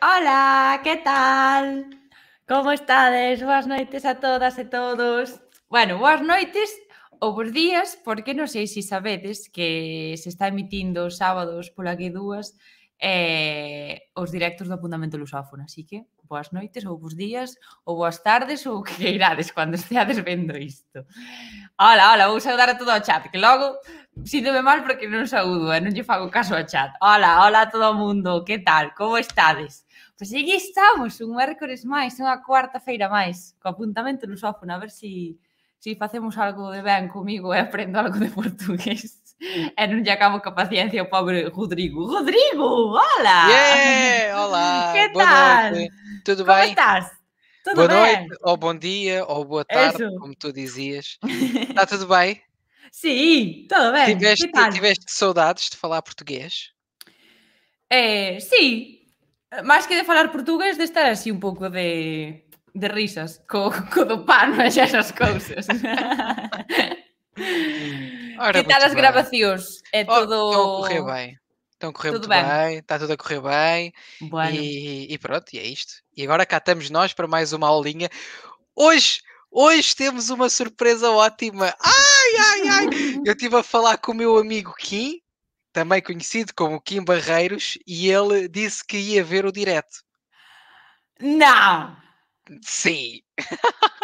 Ola, que tal? Como estades? Boas noites a todas e todos. Bueno, boas noites ou bons días, porque non sei se sabedes que se está emitindo os sábados pola que dúas eh, os directos do Apuntamento Lusófono. Así que boas noites ou bos días ou boas tardes ou que irades cando esteades vendo isto. Hola, hola, vou saudar a todo o chat, que logo síndome mal porque non saúdo eh? non lle fago caso ao chat. Hola, hola a todo o mundo, que tal, como estades? Pois pues aquí estamos, un mércores máis, unha cuarta feira máis, co Apuntamento Lusófono, a ver se si, si facemos algo de ben comigo e aprendo algo de portugués. É não dia acabou com a paciência o pobre Rodrigo. Rodrigo, olá! Yeah, olá! Que tal? Tudo Como bem? estás? Tudo boa bem? noite, ou bom dia, ou boa tarde, Isso. como tu dizias. Está tudo bem? Sim, tudo bem. Tiveste, tiveste saudades de falar português? É, sim. Mais que de falar português, de estar assim um pouco de, de risas com, com o do pano e essas coisas. Ora, Quitar as gravações. É oh, tudo. Estão a correr bem. Estão a correr tudo muito bem. bem. Está tudo a correr bem. Bueno. E, e, pronto, e é isto. E agora cá estamos nós para mais uma aulinha. Hoje. Hoje temos uma surpresa ótima. Ai, ai, ai! Eu estive a falar com o meu amigo Kim, também conhecido como Kim Barreiros, e ele disse que ia ver o direto. Não! Sim,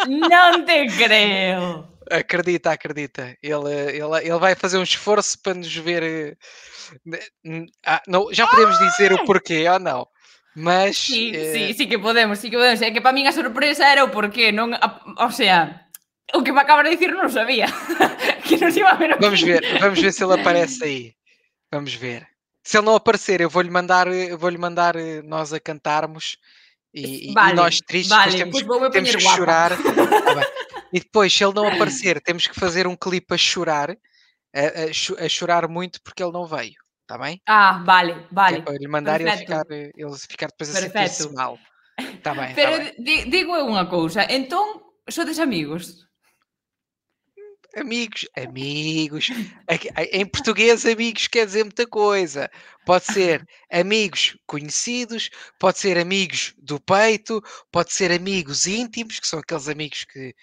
não te creio! Acredita, acredita. Ele, ele, ele vai fazer um esforço para nos ver. Eh, ah, não, já podemos dizer o porquê ou não. Mas. sim, eh... que podemos, sim, que podemos. É que para mim a surpresa era o porquê. Não, a, o o que me acaba de dizer, não sabia. que nos iba a ver. Vamos ver, vamos ver se ele aparece aí. Vamos ver. Se ele não aparecer, eu vou-lhe mandar, vou -lhe mandar eh, nós a cantarmos e, vale, e nós tristes vale, temos, temos que chorar. Tá e depois, se ele não aparecer, temos que fazer um clipe a chorar, a, a, a chorar muito porque ele não veio. Está bem? Ah, vale, vale. É, ele mandar ele ficar, ele ficar depois a assim sentir-se mal. Tá bem, Pero tá bem. digo uma coisa, então, sou dos amigos. Amigos, amigos. É é, em português, amigos quer dizer muita coisa. Pode ser amigos conhecidos, pode ser amigos do peito, pode ser amigos íntimos, que são aqueles amigos que.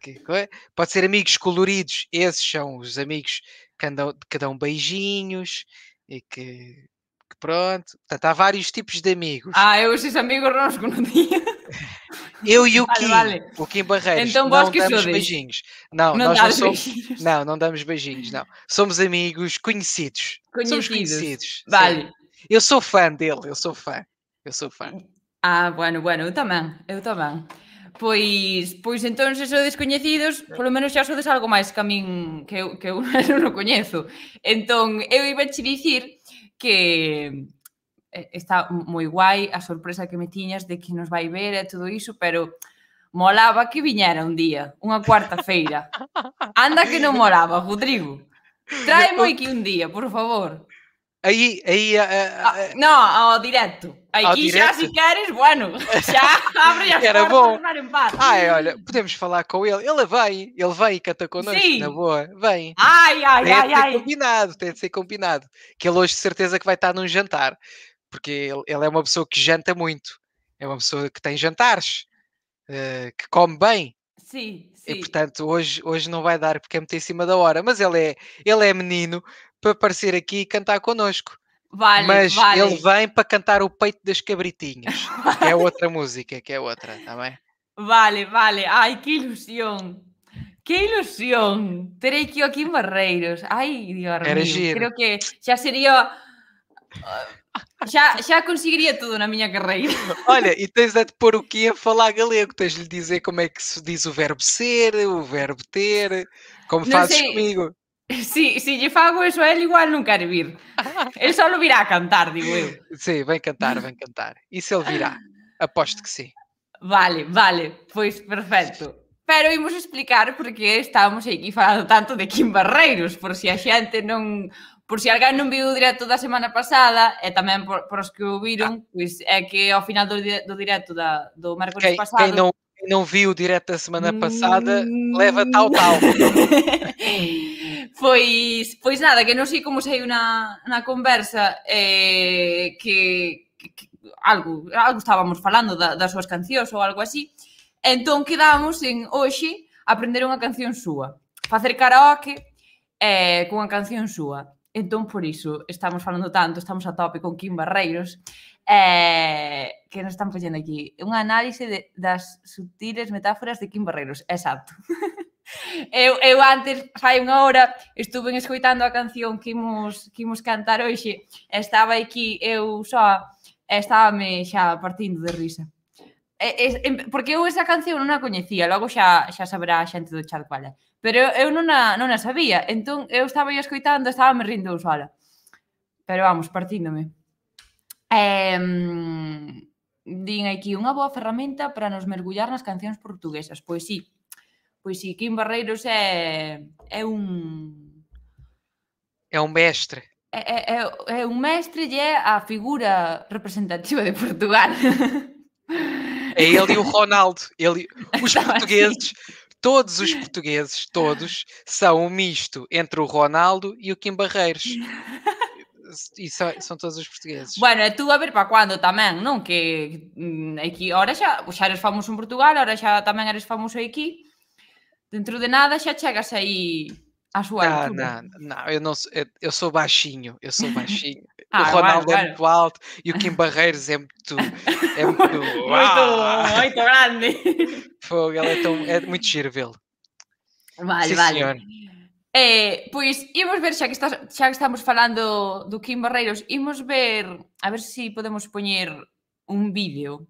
que é? pode ser amigos coloridos, esses são os amigos que andam, que dão beijinhos e que Pronto. Portanto, há vários tipos de amigos. Ah, eu esses amigos rosco no dia. Eu e o Kim, vale, o Kim Barreiros, então, não damos beijinhos. Não, não nós não somos, beijinhos. não, não damos beijinhos, não. Somos amigos conhecidos. conhecidos. Somos conhecidos. Vale. Sim. Eu sou fã dele, eu sou fã. Eu sou fã. Ah, bueno, bueno, eu também, eu também Pois, pois então se sou coñecidos, pelo menos já sou algo mais que a mim que eu, que eu não conheço então eu iba a dizer que eh, está moi guai a sorpresa que me tiñas de que nos vai ver e todo iso, pero molaba que viñera un día, unha cuarta feira. Anda que non molaba, Rodrigo. Trae moi que un día, por favor. Aí, aí. Eh, eh, ah, eh, não, ao direto. Aqui ao já, se queres, bueno, já abre as Era bom. Ai, ah, é, olha, podemos falar com ele. Ele vem, ele vem e canta connosco, Sim. na boa. Vem. Ai, ai, tem ai, de ser ai. combinado, tem de ser combinado. Que ele hoje, de certeza, que vai estar num jantar. Porque ele, ele é uma pessoa que janta muito. É uma pessoa que tem jantares, uh, que come bem. Sim, sim. E portanto, hoje, hoje não vai dar porque é muito em cima da hora. Mas ele é, ele é menino, para aparecer aqui e cantar connosco. Vale, mas vale. ele vem para cantar o peito das cabritinhas, vale. que é outra música, que é outra, está bem? Vale, vale. Ai, que ilusão. Que ilusão. ir aqui em Barreiros. Ai, meu Era giro. Creo que já seria uh, já, já conseguiria tudo na minha carreira. Olha, e tens a é de pôr o que a falar galego, tens de dizer como é que se diz o verbo ser, o verbo ter, como não fazes sei. comigo. Si, si lle fago eso a él, igual non quere vir. El só virá a cantar, digo eu. Sí, vai cantar, vai cantar. E se ele virá. Aposto que sí. Vale, vale. Pois, perfecto. Pero imos explicar por que estamos aquí falando tanto de Kim Barreiros, por si a xente non... Por si alguén non viu o directo da semana pasada, e tamén por, por os que o viron, ah. pois é que ao final do, do directo da, do mércoles pasado... Quem non, quem não viu o direto da semana passada, leva tal, tal. pois, pois nada, que non sei como saiu na, na conversa eh, que, que algo, algo estábamos falando da, das súas cancións ou algo así. Entón quedamos en hoxe aprender unha canción súa, facer karaoke eh, cunha canción súa. Entón, por iso, estamos falando tanto, estamos a tope con Kim Barreiros, eh, que nos están poñendo aquí. Unha análise de, das sutiles metáforas de Kim Barreiros. Exacto. eu, eu antes, fai unha hora, estuve escoitando a canción que imos, que imos cantar hoxe. Estaba aquí, eu só, me xa partindo de risa. porque eu esa canción non a coñecía, logo xa xa saberá a xente do chat cual é. Pero eu, eu non a, non a sabía, entón eu estaba escoitando, estaba me rindo sola. Pero vamos, partíndome. Um, din aquí unha boa ferramenta para nos mergullar nas cancións portuguesas. Pois sí, pois sí, Kim Barreiros é, é un... É un mestre. É, é, é, é un mestre e é a figura representativa de Portugal. É ele e o Ronaldo. Ele, os Estava portugueses, assim. todos os portugueses, todos, são um misto entre o Ronaldo e o Kim Barreiros. y são todos os portugueses. Bueno, tu a ver para quando também, não? Que aqui agora já, já eres famoso em Portugal, Agora já também eres famoso aqui. Dentro de nada já chegas aí a súa ah, altura. Não, não, eu não sou, eu sou baixinho, eu sou baixinho. ah, o Ronaldo claro, é muito alto e o Kim Barreiros é muito é muito, muito, muito grande. Fogo, ele é, tão, é muito giro vê-lo. Vale, Sim, vale. Eh, pois imos ver xa que estás, xa que estamos falando do Kim Barreiros, imos ver a ver se si podemos poñer un vídeo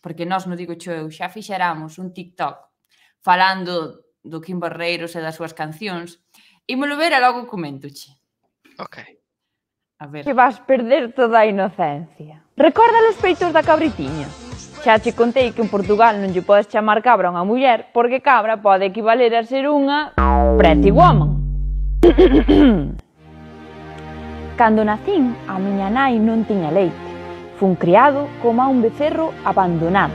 porque nós, non digo cho eu, xa fixeramos un TikTok falando do Kim Barreiros e das súas cancións. Ímolo ver e logo comento che. Ok. A ver. Que vas perder toda a inocencia. Recorda os peitos da cabritiña. Xa che contei que en Portugal non lle podes chamar cabra a unha muller porque cabra pode equivaler a ser unha pretty woman. Cando nacín, a miña nai non tiña leite. Fun criado como a un becerro abandonado.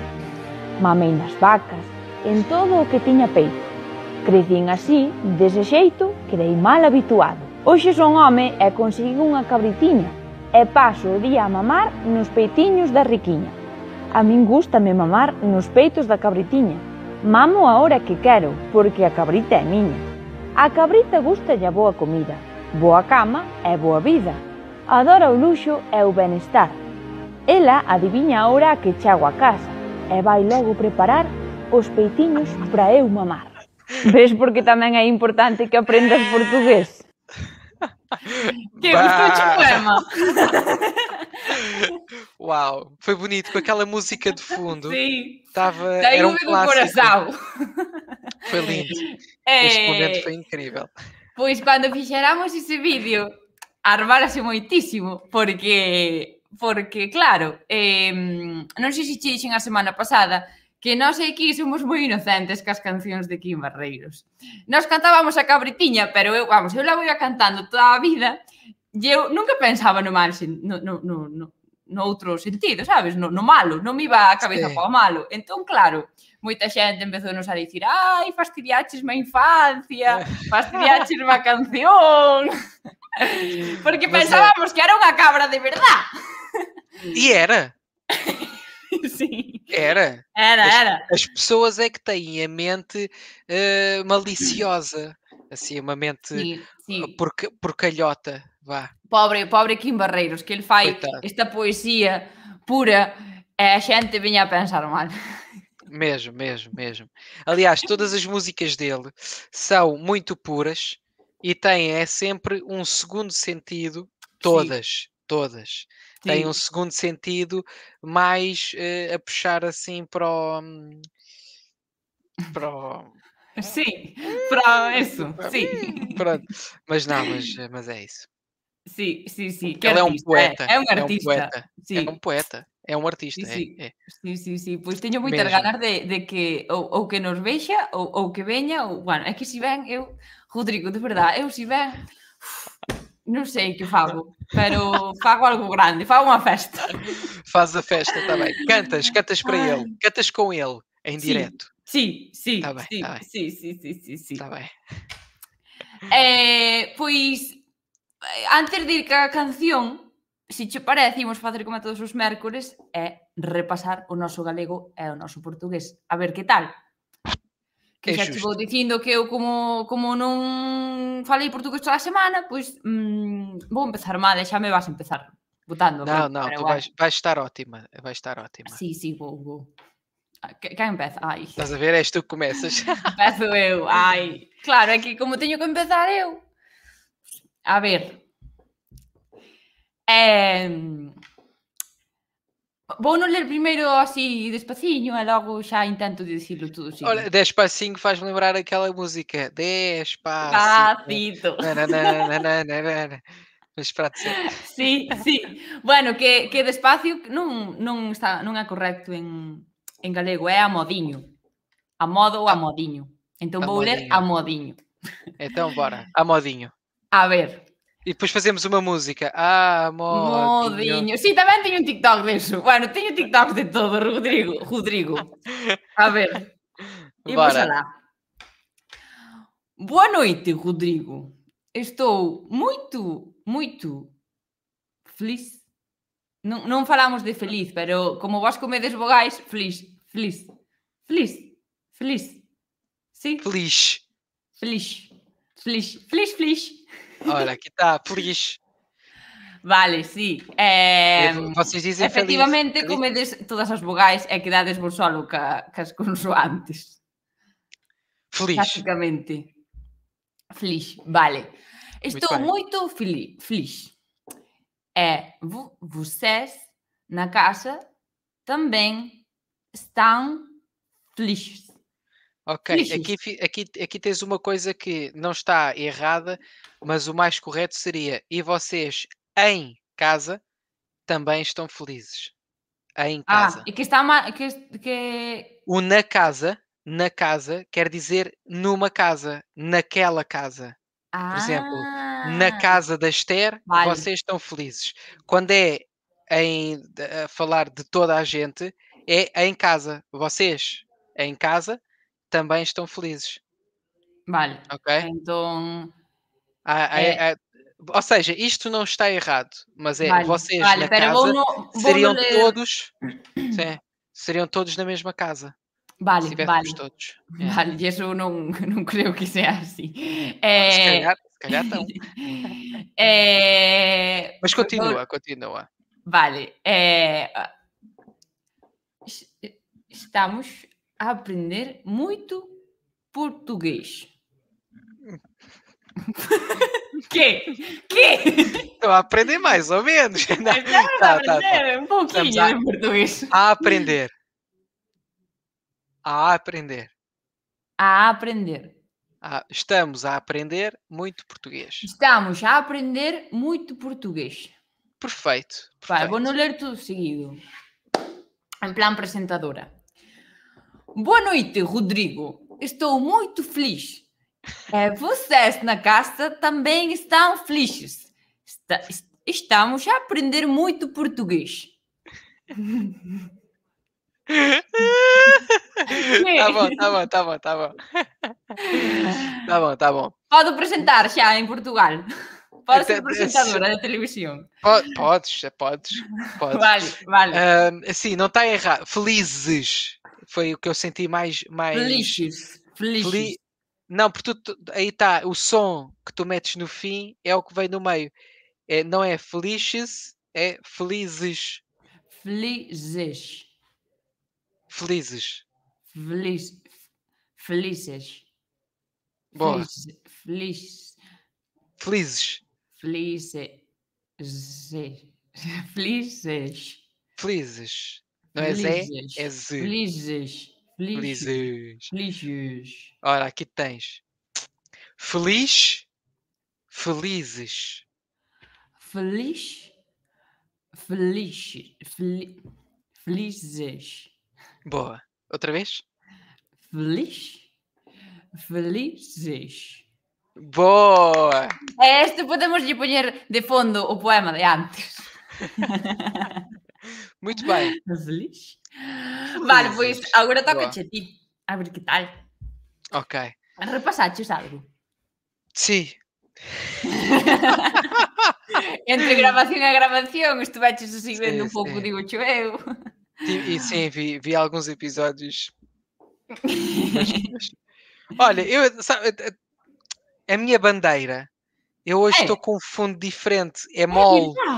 Mamei nas vacas, en todo o que tiña peito. Crecín así, dese xeito, quedei mal habituado. Hoxe son home e consigo unha cabritiña e paso o día a mamar nos peitiños da riquiña. A min gústame mamar nos peitos da cabritiña. Mamo a hora que quero, porque a cabrita é miña. A cabrita gusta a boa comida, boa cama e boa vida. Adora o luxo e o benestar. Ela adiviña a hora que chago a casa e vai logo preparar os peitiños para eu mamar. Ves porque tamén é importante que aprendas portugués? Que gusto o poema. Uau, foi bonito, com aquela música de fundo. Sim. Tava, era um clássico. coração. Foi lindo. É... Este momento foi incrível. Pois quando fizermos esse vídeo, armará-se muitíssimo, porque porque claro, eh, sei se te disse a semana passada que nós aqui somos moi inocentes cas cancións de Kim Barreiros. Nós cantábamos a cabritiña, pero eu, vamos, eu la vou a cantando toda a vida e eu nunca pensaba no mal, no, no, no, no, no outro sentido, sabes? No, no malo, non me iba a cabeza sí. para o malo. Entón, claro, moita xente empezou nos a dicir ai, fastidiaches infância infancia, fastidiaches má canción... Porque pensábamos que era unha cabra de verdad. E era. Sim. Era. Era, as, era. As pessoas é que têm a mente uh, maliciosa, assim, uma mente sim, sim. vá pobre, pobre Kim Barreiros, que ele faz Coitado. esta poesia pura e a gente vinha a pensar mal. Mesmo, mesmo, mesmo. Aliás, todas as músicas dele são muito puras e têm é sempre um segundo sentido, todas, Sim. todas. Sim. Têm um segundo sentido mais uh, a puxar assim para o. Hum, para o... Sim, hum, para isso, sim. Pronto, mas não, mas, eh, mas é isso. Sim, sim, sim. ele é um poeta. É, é um artista. É, é um é poeta. Sim. É um poeta. É um artista. Sí, é, sí. sí, sí, Pois teño moitas ganas de, de que ou, ou que nos vexa ou, ou que veña ou, bueno, é que si ven eu Rodrigo, de verdade, eu si ven non sei que fago, pero fago algo grande, fago unha festa. Faz a festa está bem cantas, cantas para ele, cantas com ele em sí, direto. Sí, sí, tá bem, sí, tá bem. sí, sí, sí, sí, sí. Tá bem Eh, pois Eh, antes de ir ca canción, se che parece, imos facer como todos os mércores, é repasar o noso galego e o noso portugués. A ver que tal. Que xa te vou dicindo que eu como, como non falei portugués toda a semana, pois mm, vou empezar mal e xa me vas empezar botando. Non, non, tú vais, vais estar ótima, vais estar ótima. Sí, sí, vou, vou. Ah, Quem empeza? Ai. Estás a ver, és tu que começas. Empezo eu, ai. Claro, é que como teño que empezar eu, A ver. Eh, vou non ler primeiro así despacinho e logo xa intento dicirlo tudo. Sim. Olha, Despacinho faz-me lembrar aquela música. Despacito. Despacito. Mas para Sí, sí. Bueno, que, que despacio non, non, está, non é correcto en, en galego, é a modiño. A modo ou a ah. modiño. Então vou modiño. ler a modiño. Então bora, a modiño. A ver. E depois fazemos uma música. Ah, modinho. modinho. Sim, também tenho um TikTok disso. Bueno, tenho um TikTok de todo, Rodrigo. Rodrigo. A ver. E Bora. lá. Boa noite, Rodrigo. Estou muito, muito feliz. Não, não falamos de feliz, mas como vós comedes vogais, feliz, feliz, feliz, feliz. Sim? Feliz. Feliz. Feliz, feliz, feliz. Olha, aqui está, isso. Vale, sí. Eh, eh Vocês dizem efectivamente feliz. comedes é todas as vogais é que dades vos solo ca, cas consoantes. Feliz. Basicamente. Feliz, vale. Estou muito, muito feliz. feliz. É, vocês na casa também estão felizes. Ok, aqui, aqui, aqui tens uma coisa que não está errada, mas o mais correto seria: e vocês em casa também estão felizes. Em ah, casa. Ah, e que está uma, que, que... O na casa, na casa, quer dizer numa casa, naquela casa. Ah. Por exemplo, na ah! casa da Esther, vale. vocês estão felizes. Quando é em a falar de toda a gente, é em casa. Vocês em casa também estão felizes. Vale. Ok? Então. é. ou seja, isto não está errado, mas é vale. vocês vale, na casa vou no, vou seriam ler. todos sim, seriam todos na mesma casa. Vale, vale. Todos. É. Vale, não, não creio que seja assim. Ah, é... Se calhar, se calhar não. É... Mas continua, continua. Vale. É... Ah, estamos a aprender muito português. que? Que? Estou a aprender mais ou menos. Estamos tá, a aprender tá, tá. Né? tá. É um pouquinho a, de né, português. A aprender. A aprender. A aprender. estamos a aprender muito português. Estamos a aprender muito português. Perfeito. perfeito. Vai, vou não ler tudo seguido. Em plan apresentadora. Boa noite, Rodrigo. Estou muito feliz. É, vocês na casa também estão felizes. Está, estamos a aprender muito português. tá bom, tá bom, tá bom, tá bom. Tá bom, tá bom. Pode apresentar já em Portugal. Pode ser apresentadora da televisão. Podes, podes, podes. Vale, vale. Uh, não está errado. Felizes foi o que eu senti mais. mais felizes. felizes. Não, porque tu, aí está, o som que tu metes no fim é o que vem no meio. É, não é felizes, é felizes. Felizes. Felizes. Feliz, felizes. Boa. felizes. Felizes. Felizes. Felizes. Felizes. Não é, é Zé? É Z. Felizes. Felizes. Felizes. Ora, aqui tens. Feliz. Felizes. Feliz. Feliz. felizes. Boa. Outra vez? Feliz. Felizes. Boa! A é este podemos lhe pôr de fundo o poema de antes. Muito bem. Vale, pois agora toca-te a ti. A ver que tal. Ok. Repasaches algo. sim Entre gravação e gravação estuveches así vendo um pouco, sí. digo cho eu. E, sim, vi, vi alguns episódios. Olha, eu, sabe, eh, eh, a minha bandeira, eu hoje é. estou com um fundo diferente, é, é mole. É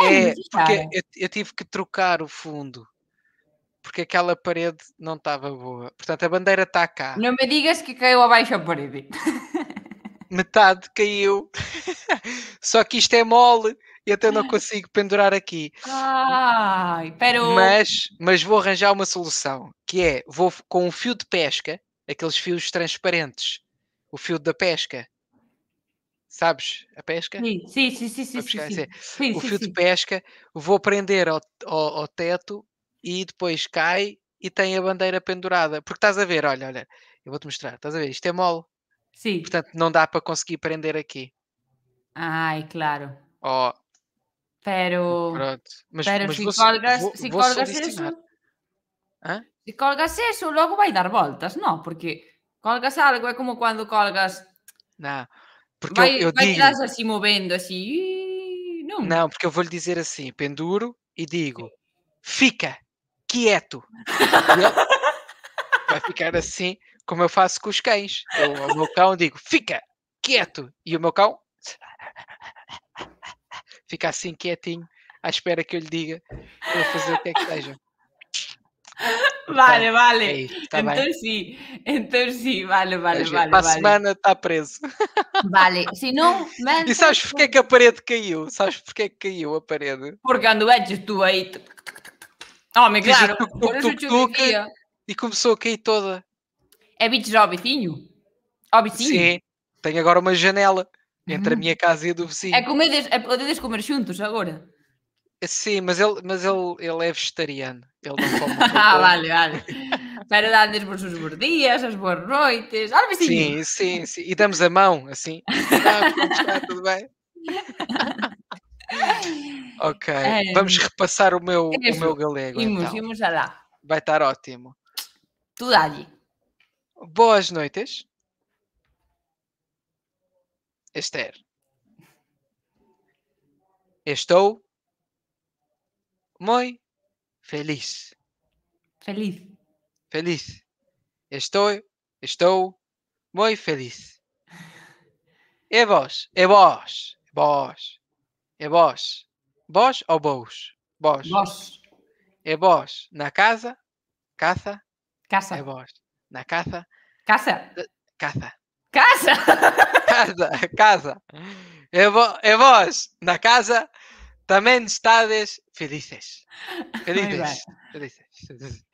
é, é porque é. eu, eu tive que trocar o fundo porque aquela parede não estava boa. Portanto, a bandeira está cá. Não me digas que caiu abaixo a parede. Metade caiu. Só que isto é mole e então até não consigo pendurar aqui. Ai, pero... mas, mas vou arranjar uma solução, que é, vou com um fio de pesca, aqueles fios transparentes, o fio da pesca, Sabes? A pesca? Sim, sim, sim. sim, sim, pescar, sim, é é? sim. o fio de pesca, vou prender ao, ao, ao, teto e depois cai e tem a bandeira pendurada. Porque estás a ver, olha, olha, eu vou-te mostrar, estás a ver, isto é mole. Sim. Portanto, não dá para conseguir prender aqui. Ai, claro. Ó. Oh. Pero. Pronto. Mas, pero mas se, colgas, se colgas isso. Hã? Se colgas isso, logo vai dar voltas, não? Porque colgas algo é como quando colgas. Não. Porque vai, eu, eu vai digo... assim movendo assim. Não. não, porque eu vou-lhe dizer assim: penduro e digo: fica quieto. vai ficar assim, como eu faço com os cães. Eu, o meu cão digo: fica quieto. E o meu cão fica assim quietinho, à espera que eu lhe diga para fazer o que é que seja. Vale, tá. vale. É tá então bem. sim, então sim, vale, vale, Veja, vale. Para vale. a semana está preso. Vale, se não... Mas... E sabes porque é que a parede caiu? Sabes porque é que caiu a parede? Porque ando antes é tu aí... Homem, oh, claro, tuc, tuc, tuc, e começou a cair toda. É bichos ao vizinho? Ao vizinho? Sim, tenho agora uma janela entre uhum. a hum. minha casa e a do vizinho. É comer, é, podedes comer juntos agora? Sim, mas ele, mas ele, ele é vegetariano. Ele não come Ah, vale, vale. Para dar-lhes os bons dias, as boas noites. sim, sim, sim. E damos a mão, assim. Ah, está, tudo bem? ok, é, vamos repassar o meu, é o meu galego. Imos, então. vamos lá. Vai estar ótimo. Tu dá-lhe. Boas noites. Esther. Estou moi feliz. Feliz. Feliz. Estou, estou moi feliz. E vós, e vós, vós, e vós, vós ou vós? Vós. Vós. E vós, na casa, caza, casa. E vós, na caza. Casa. Eh, caza. Casa. Casa, casa. E, vo, e vós, na casa, Tamén estades felices. Felices. Felices.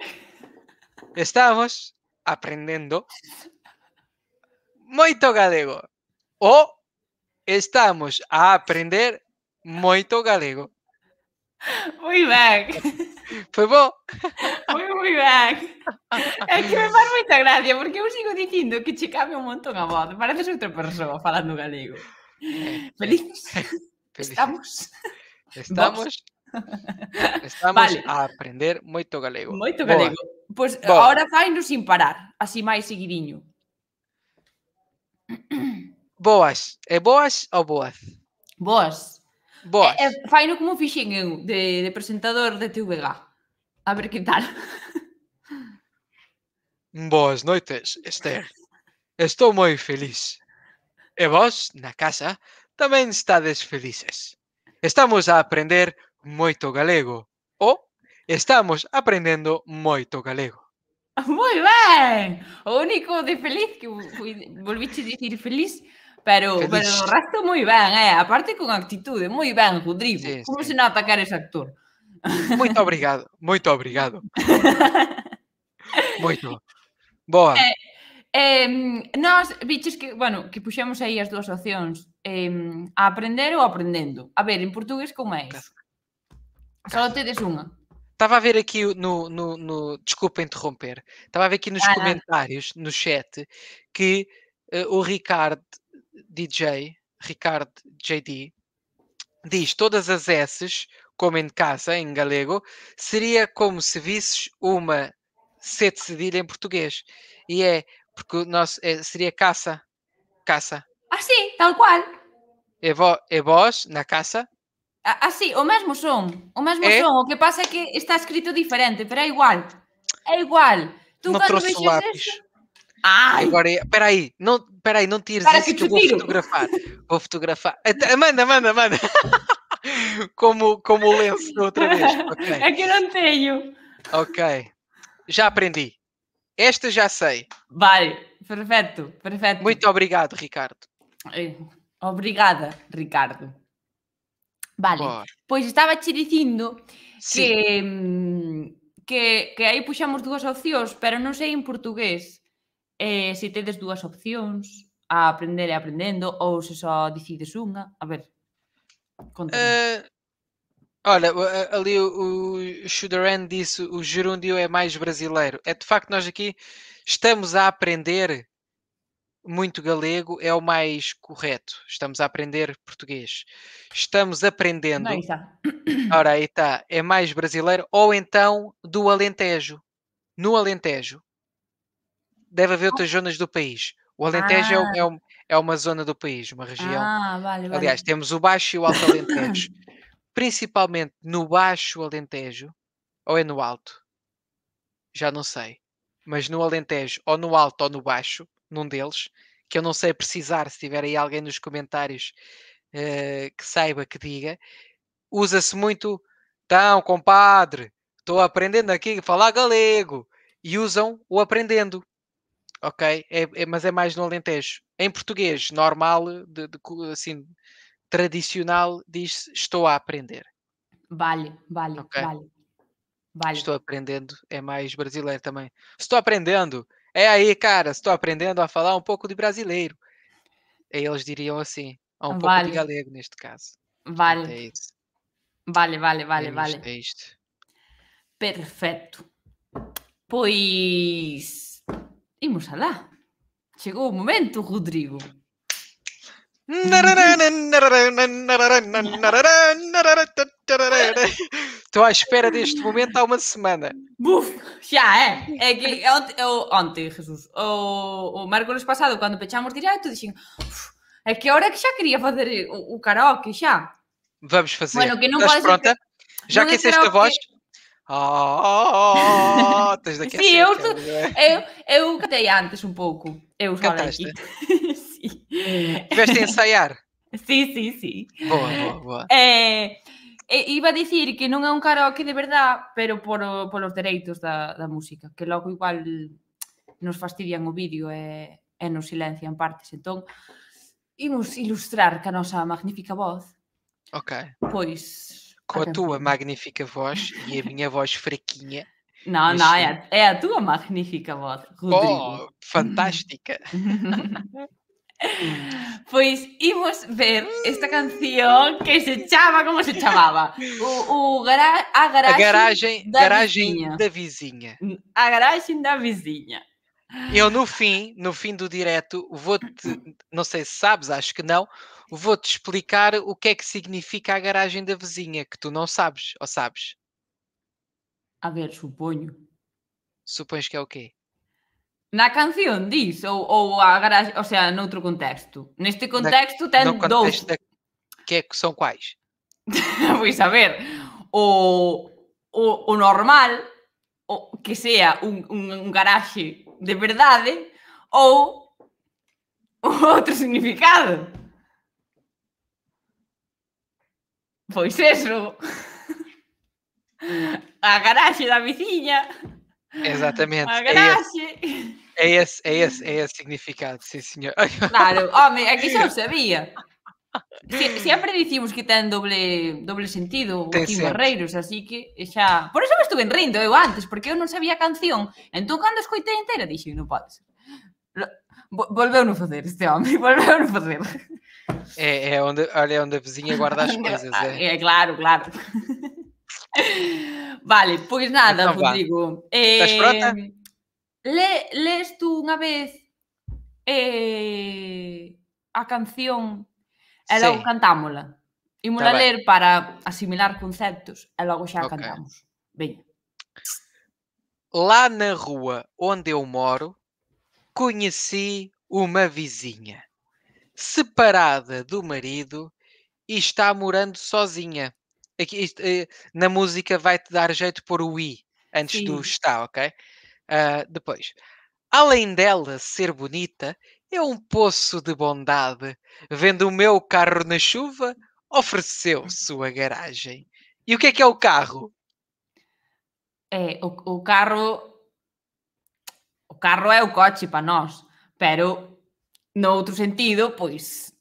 Estamos aprendendo moito galego. O estamos a aprender moito galego. Moi ben. Foi bo. Foi moi ben. É que me faz moita gracia, porque eu sigo dicindo que che cabe un montón a voz. Pareces outra persoa falando galego. Eh, eh, felices. Eh, felices. Estamos. Estamos, estamos vale. a aprender moito galego. Moito galego. Boa. Pois eh, Boa. agora faino sin parar, así máis seguidiño. Boas. É boas ou boas? Boas. Boas. E, e, no como fixen eu, de, de presentador de TVG. A ver que tal. Boas noites, Esther. Estou moi feliz. E vos, na casa, tamén estades felices. Estamos a aprender moito galego ou estamos aprendendo moito galego. Moi ben! O único de feliz que volviche dicir feliz, pero, feliz. pero o resto moi ben, eh? aparte con actitude, moi ben, Rodrigo. Sí, Como sí. se non atacar ese actor? Moito obrigado, moito obrigado. moito. Boa. Eh, Eh, nós biches que, bueno, que puxemos aí as dúas opcións, eh, a aprender ou aprendendo. A ver, en portugués como é iso? Só tedes unha. Estava a ver aqui no, no, no desculpa interromper, estava a ver aqui nos ah, comentários, no chat, que uh, o Ricardo DJ, Ricardo JD, diz todas as S's, como em casa, em galego, seria como se visses uma C de cedilha em português. E é porque nós, é, seria caça. Caça. Ah, sim, tal qual. É, vo, é vós na caça? Ah, ah sim, o mesmo som. O mesmo é? som. O que passa é que está escrito diferente, mas é igual. É igual. Tu não trouxe lápis. ah Ai. Agora, é, espera aí, não, espera aí, não tires Para que, eu vou tiro. fotografar. Vou fotografar. Manda, manda, manda. Como, como o lenço outra vez. Okay. É que eu não tenho. Ok. Já aprendi. Esta já sei. Vale, perfeito, perfeito. Muito obrigado, Ricardo. Eh, obrigada, Ricardo. Vale, Boa. pois estaba te dicindo que, mm, que, que aí puxamos dúas opcións, pero non sei en portugués eh, se tedes dúas opcións a aprender e aprendendo ou se só decides unha. A ver, contame. Uh, Olha, ali o, o Shudaran disse o gerúndio é mais brasileiro. É de facto, nós aqui estamos a aprender muito galego, é o mais correto. Estamos a aprender português. Estamos aprendendo. Não, está. Ora, aí está. É mais brasileiro ou então do Alentejo. No Alentejo. Deve haver outras ah. zonas do país. O Alentejo é ah. é, é, é, uma zona do país, uma região. Ah, vale, vale. Aliás, temos o Baixo e o Alto Alentejo. principalmente no baixo Alentejo, ou é no alto? Já não sei. Mas no Alentejo, ou no alto ou no baixo, num deles, que eu não sei precisar, se tiver aí alguém nos comentários uh, que saiba, que diga, usa-se muito, tão compadre, estou aprendendo aqui a falar galego, e usam o aprendendo, ok? É, é, mas é mais no Alentejo. Em português, normal, de, de, assim, tradicional diz estou a aprender. Vale, vale, okay? vale, vale. Estou aprendendo, é mais brasileiro também. Estou aprendendo. É aí, cara, estou aprendendo a falar um pouco de brasileiro. E é, eles diriam assim, um vale. pouco de galego neste caso. Vale. É isso. Vale, vale, é vale, é isto, vale. isto. Perfeito. Pois imos lá Chegou o momento, Rodrigo. Estou à espera deste momento há uma semana. Buf, já é. É que é ontem, é ontem Jesus, o, o mércoles passado, quando pechamos direto, disse assim, é que hora é que já queria fazer o, o karaoke, já. Vamos fazer. Bueno, que não Estás pronta? Que... Já que tens a voz... oh Oh, oh, oh, tens daqui Sim, eu, eu, eu cantei antes um pouco. Eu Cantaste? Veste ensaiar? sí, sí, sí. Boa, boa, boa. Eh, iba a dicir que non é un karaoke de verdad, pero por, por os dereitos da, da música, que logo igual nos fastidian o vídeo e, e nos silencian partes. Entón, imos ilustrar que a nosa magnífica voz. Ok. Pois... Coa tua magnífica voz e a minha voz fraquinha. Non, non, é a, é a tua magnífica voz, Rodrigo. Oh, fantástica. Pois imos ver esta canción que se chama, como se chamaba? O, o a garagem, a garagem, da, garagem vizinha. da vizinha. A garagem da vizinha. Eu no fim, no fim do direto, vou-te, não sei se sabes, acho que não, vou-te explicar o que é que significa a garagem da vizinha, que tu não sabes, ou sabes? A ver, suponho. Supões que é o quê? Na canción dis ou ou a garaxe, o sea, noutro contexto. Neste contexto ten no dous que son quais? Vou pois, a ver, o o, o normal o que sea un, un, un garaxe de verdade ou outro significado. Pois eso. A garaxe da veciña. Exactamente. A garaxe. é esse, é esse, é esse significado, sim senhor. Claro, homem, é que yo sabía. sabia sempre dicimos que tem doble doble sentido aquí Barreiros, así que xa... Por eso me estuve rindo eu antes, porque eu non sabía a canción. Entón, cando escoitei inteira, dixen, non podes. Volveu non fazer este homem, volveu non não É, é onde, olha, é onde a vizinha guarda as coisas, é? É, claro, claro. Vale, pois nada, então, Rodrigo. Estás eh, pronta? le, lees tú unha vez eh, a canción e logo sí. cantámola. Imos tá a ler para asimilar conceptos e logo xa okay. cantamos. Veña. Lá na rua onde eu moro, conheci uma vizinha, separada do marido e está morando sozinha. Aqui, eh, na música vai-te dar jeito por o i antes Sim. do está, ok? Uh, depois, além dela ser bonita, é um poço de bondade. Vendo o meu carro na chuva, ofereceu hum. sua garagem. E o que é que é o carro? É, o, o carro. O carro é o coche para nós, pero no outro sentido, pois.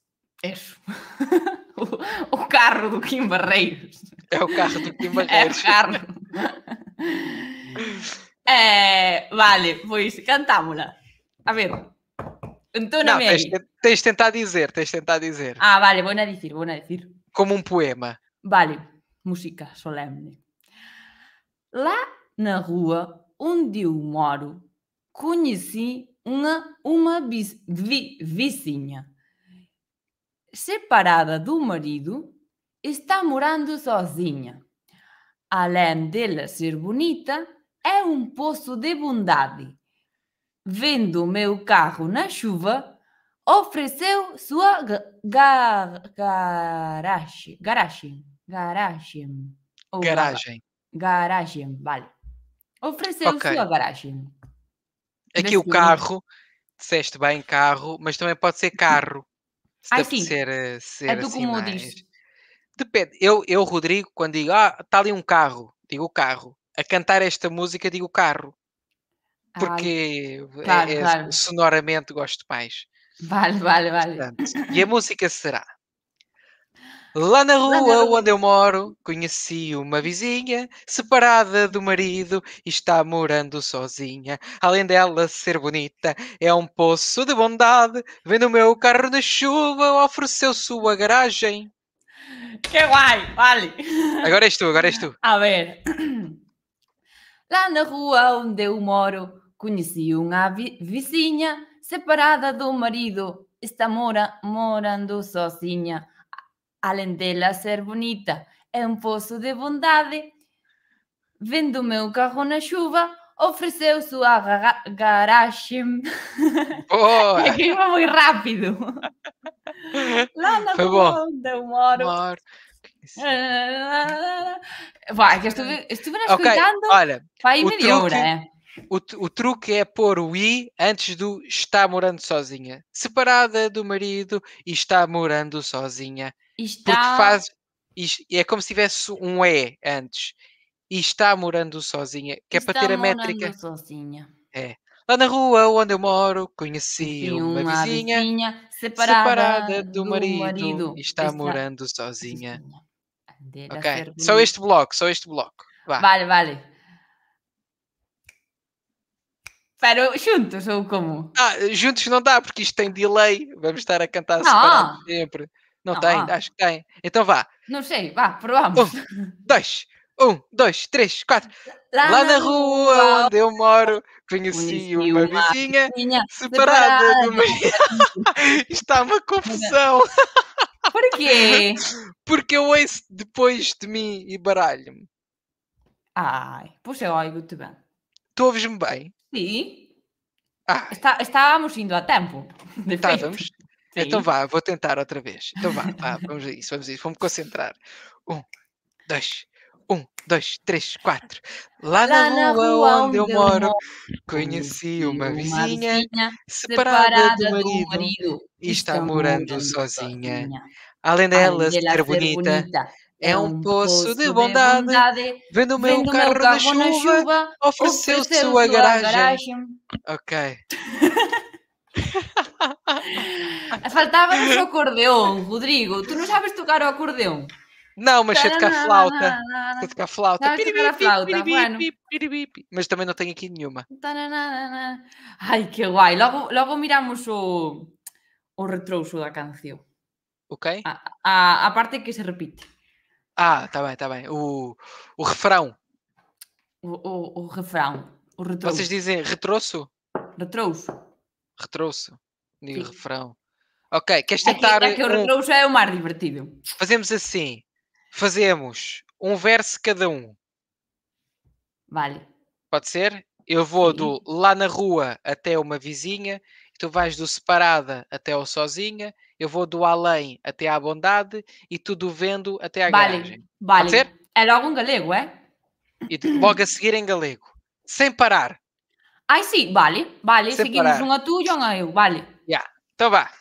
Eso. o, o carro do Kim Barreiros. É o carro do Kim Barreiros. É o carro. Eh, vale, pois cantámola. A ver. Não me tens, tens de tentar dizer, tens de tentar dizer. Ah, vale, vou na dizer, vou na dizer. Como um poema. Vale, música solemne. Lá na rua onde eu moro, conheci uma, uma vi, vizinha. Separada do marido, está morando sozinha. Além dela ser bonita, é um poço de bondade. Vendo o meu carro na chuva, ofereceu sua ga garagem. Garagem. Garagem. garagem. Garagem, vale. Ofereceu okay. sua garagem. Aqui o carro, nome. disseste bem carro, mas também pode ser carro. Se Ai, sim. Ser, eh, ser é do assim como mais. Depende. Eu, eu, Rodrigo, quando digo, ah, está ali um carro, digo o carro a cantar esta música digo carro. Porque ah, claro, é, é, claro. sonoramente gosto mais. Vale, vale, vale. Portanto, e a música será. Lá na rua Lá na... onde eu moro, conheci uma vizinha, separada do marido e está morando sozinha. Além dela ser bonita, é um poço de bondade. Vendo o meu carro na chuva, ofereceu sua garagem. Que guai, vale. Agora és tu, agora és tu. A ver. Lá na rua onde eu moro, conheci uma vi vizinha separada do marido. Está mora, morando sozinha. Além dela ser bonita, é um poço de bondade. Vendo meu carro na chuva, ofereceu sua ga garagem. Boa! Aqui muito rápido. Lá na Foi rua bom. onde eu moro. moro. Vai, que estu- estiveras okay, cuidando. Olha, vai meia hora. O, o, truque é pôr o i antes do está morando sozinha. Separada do marido e está morando sozinha. Está... Porque faz. É como se tivesse um E é antes. E está morando sozinha. Que está é para ter a métrica. sozinha. É. Lá na rua onde eu moro, conheci uma, uma vizinha, vizinha, separada, separada do, do marido, marido, e está, está morando sozinha. sozinha ok, só este bloco, só este bloco. Vá. Vale, vale. Pero juntos ou como? Ah, juntos não dá, porque isto tem delay. Vamos estar a cantar não. Ah! separado sempre. Não, não, ah! tem? Acho que tem. Então vá. Não sei, vá, provamos. Um, dois, um, dois, três, quatro. Lá, Lá na rua, rua onde eu moro, conheci, uma, vizinha separada, separada do meu. Isto está uma confusão. Porquê? Porque eu ouço depois de mim e baralho-me. Ai, pois eu é, oigo-te bem. Tu ouves-me bem? Sim. Ah. Está, estávamos indo a tempo. Estávamos? Sim. Então vá, vou tentar outra vez. Então vá, vá vamos a isso, vamos a isso. vamos me concentrar. Um, dois, um, dois, três, quatro. Lá, Lá na, rua, rua onde, eu moro, conheci uma vizinha, vizinha separada, do marido, do marido e está morando sozinha. sozinha. Além dela ser, ser bonita, bonita, é, é um poço de bondade. bondade. Vendo o meu Vendo carro, carro na chuva, chuva ofereceu, sua, sua garagem. garagem. Ok. Faltava o acordeão, Rodrigo. Tu não sabes tocar o acordeão? Não, mas cheio de cá flauta. Cheio de cá flauta. Mas também não tenho aqui nenhuma. Ai, que guai. Logo, logo miramos o, o retrouso da canção. Ok. A, a, a parte que se repite. Ah, está bem, está bem. O, o refrão. O, o, o refrão. O retrouso. Vocês dizem retrouso? Retrouso. Retrouso. O refrão. Ok, queres é tentar. É que, é que o retrouso um... é o mais divertido. Fazemos assim. Fazemos um verso cada um. Vale. Pode ser? Eu vou Sim. do lá na rua até uma vizinha, tu vais do separada até o sozinha, eu vou do além até à bondade e tu do vendo até à vale. garagem. Vale. Pode ser? Era algum galego, é? E logo a seguir em galego. Sem parar. Ai, sim, vale, vale. Sem Seguimos parar. um a tu e um a eu, vale. Yeah. Então vá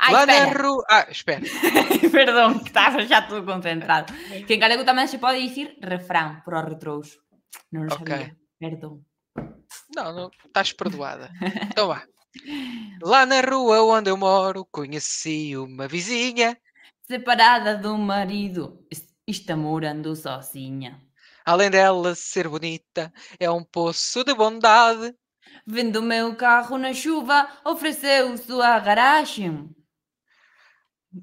lá espera. na rua. Ah, espera. Perdão, que estava já tudo concentrado. Que em galego também se pode dizer refrão para o retrouxo. Não okay. sabia. Perdão. Não, não, estás perdoada. então vá. Lá na rua onde eu moro, conheci uma vizinha. Separada do marido, está morando sozinha. Além dela ser bonita, é um poço de bondade. Vendo o meu carro na chuva, ofereceu sua garagem.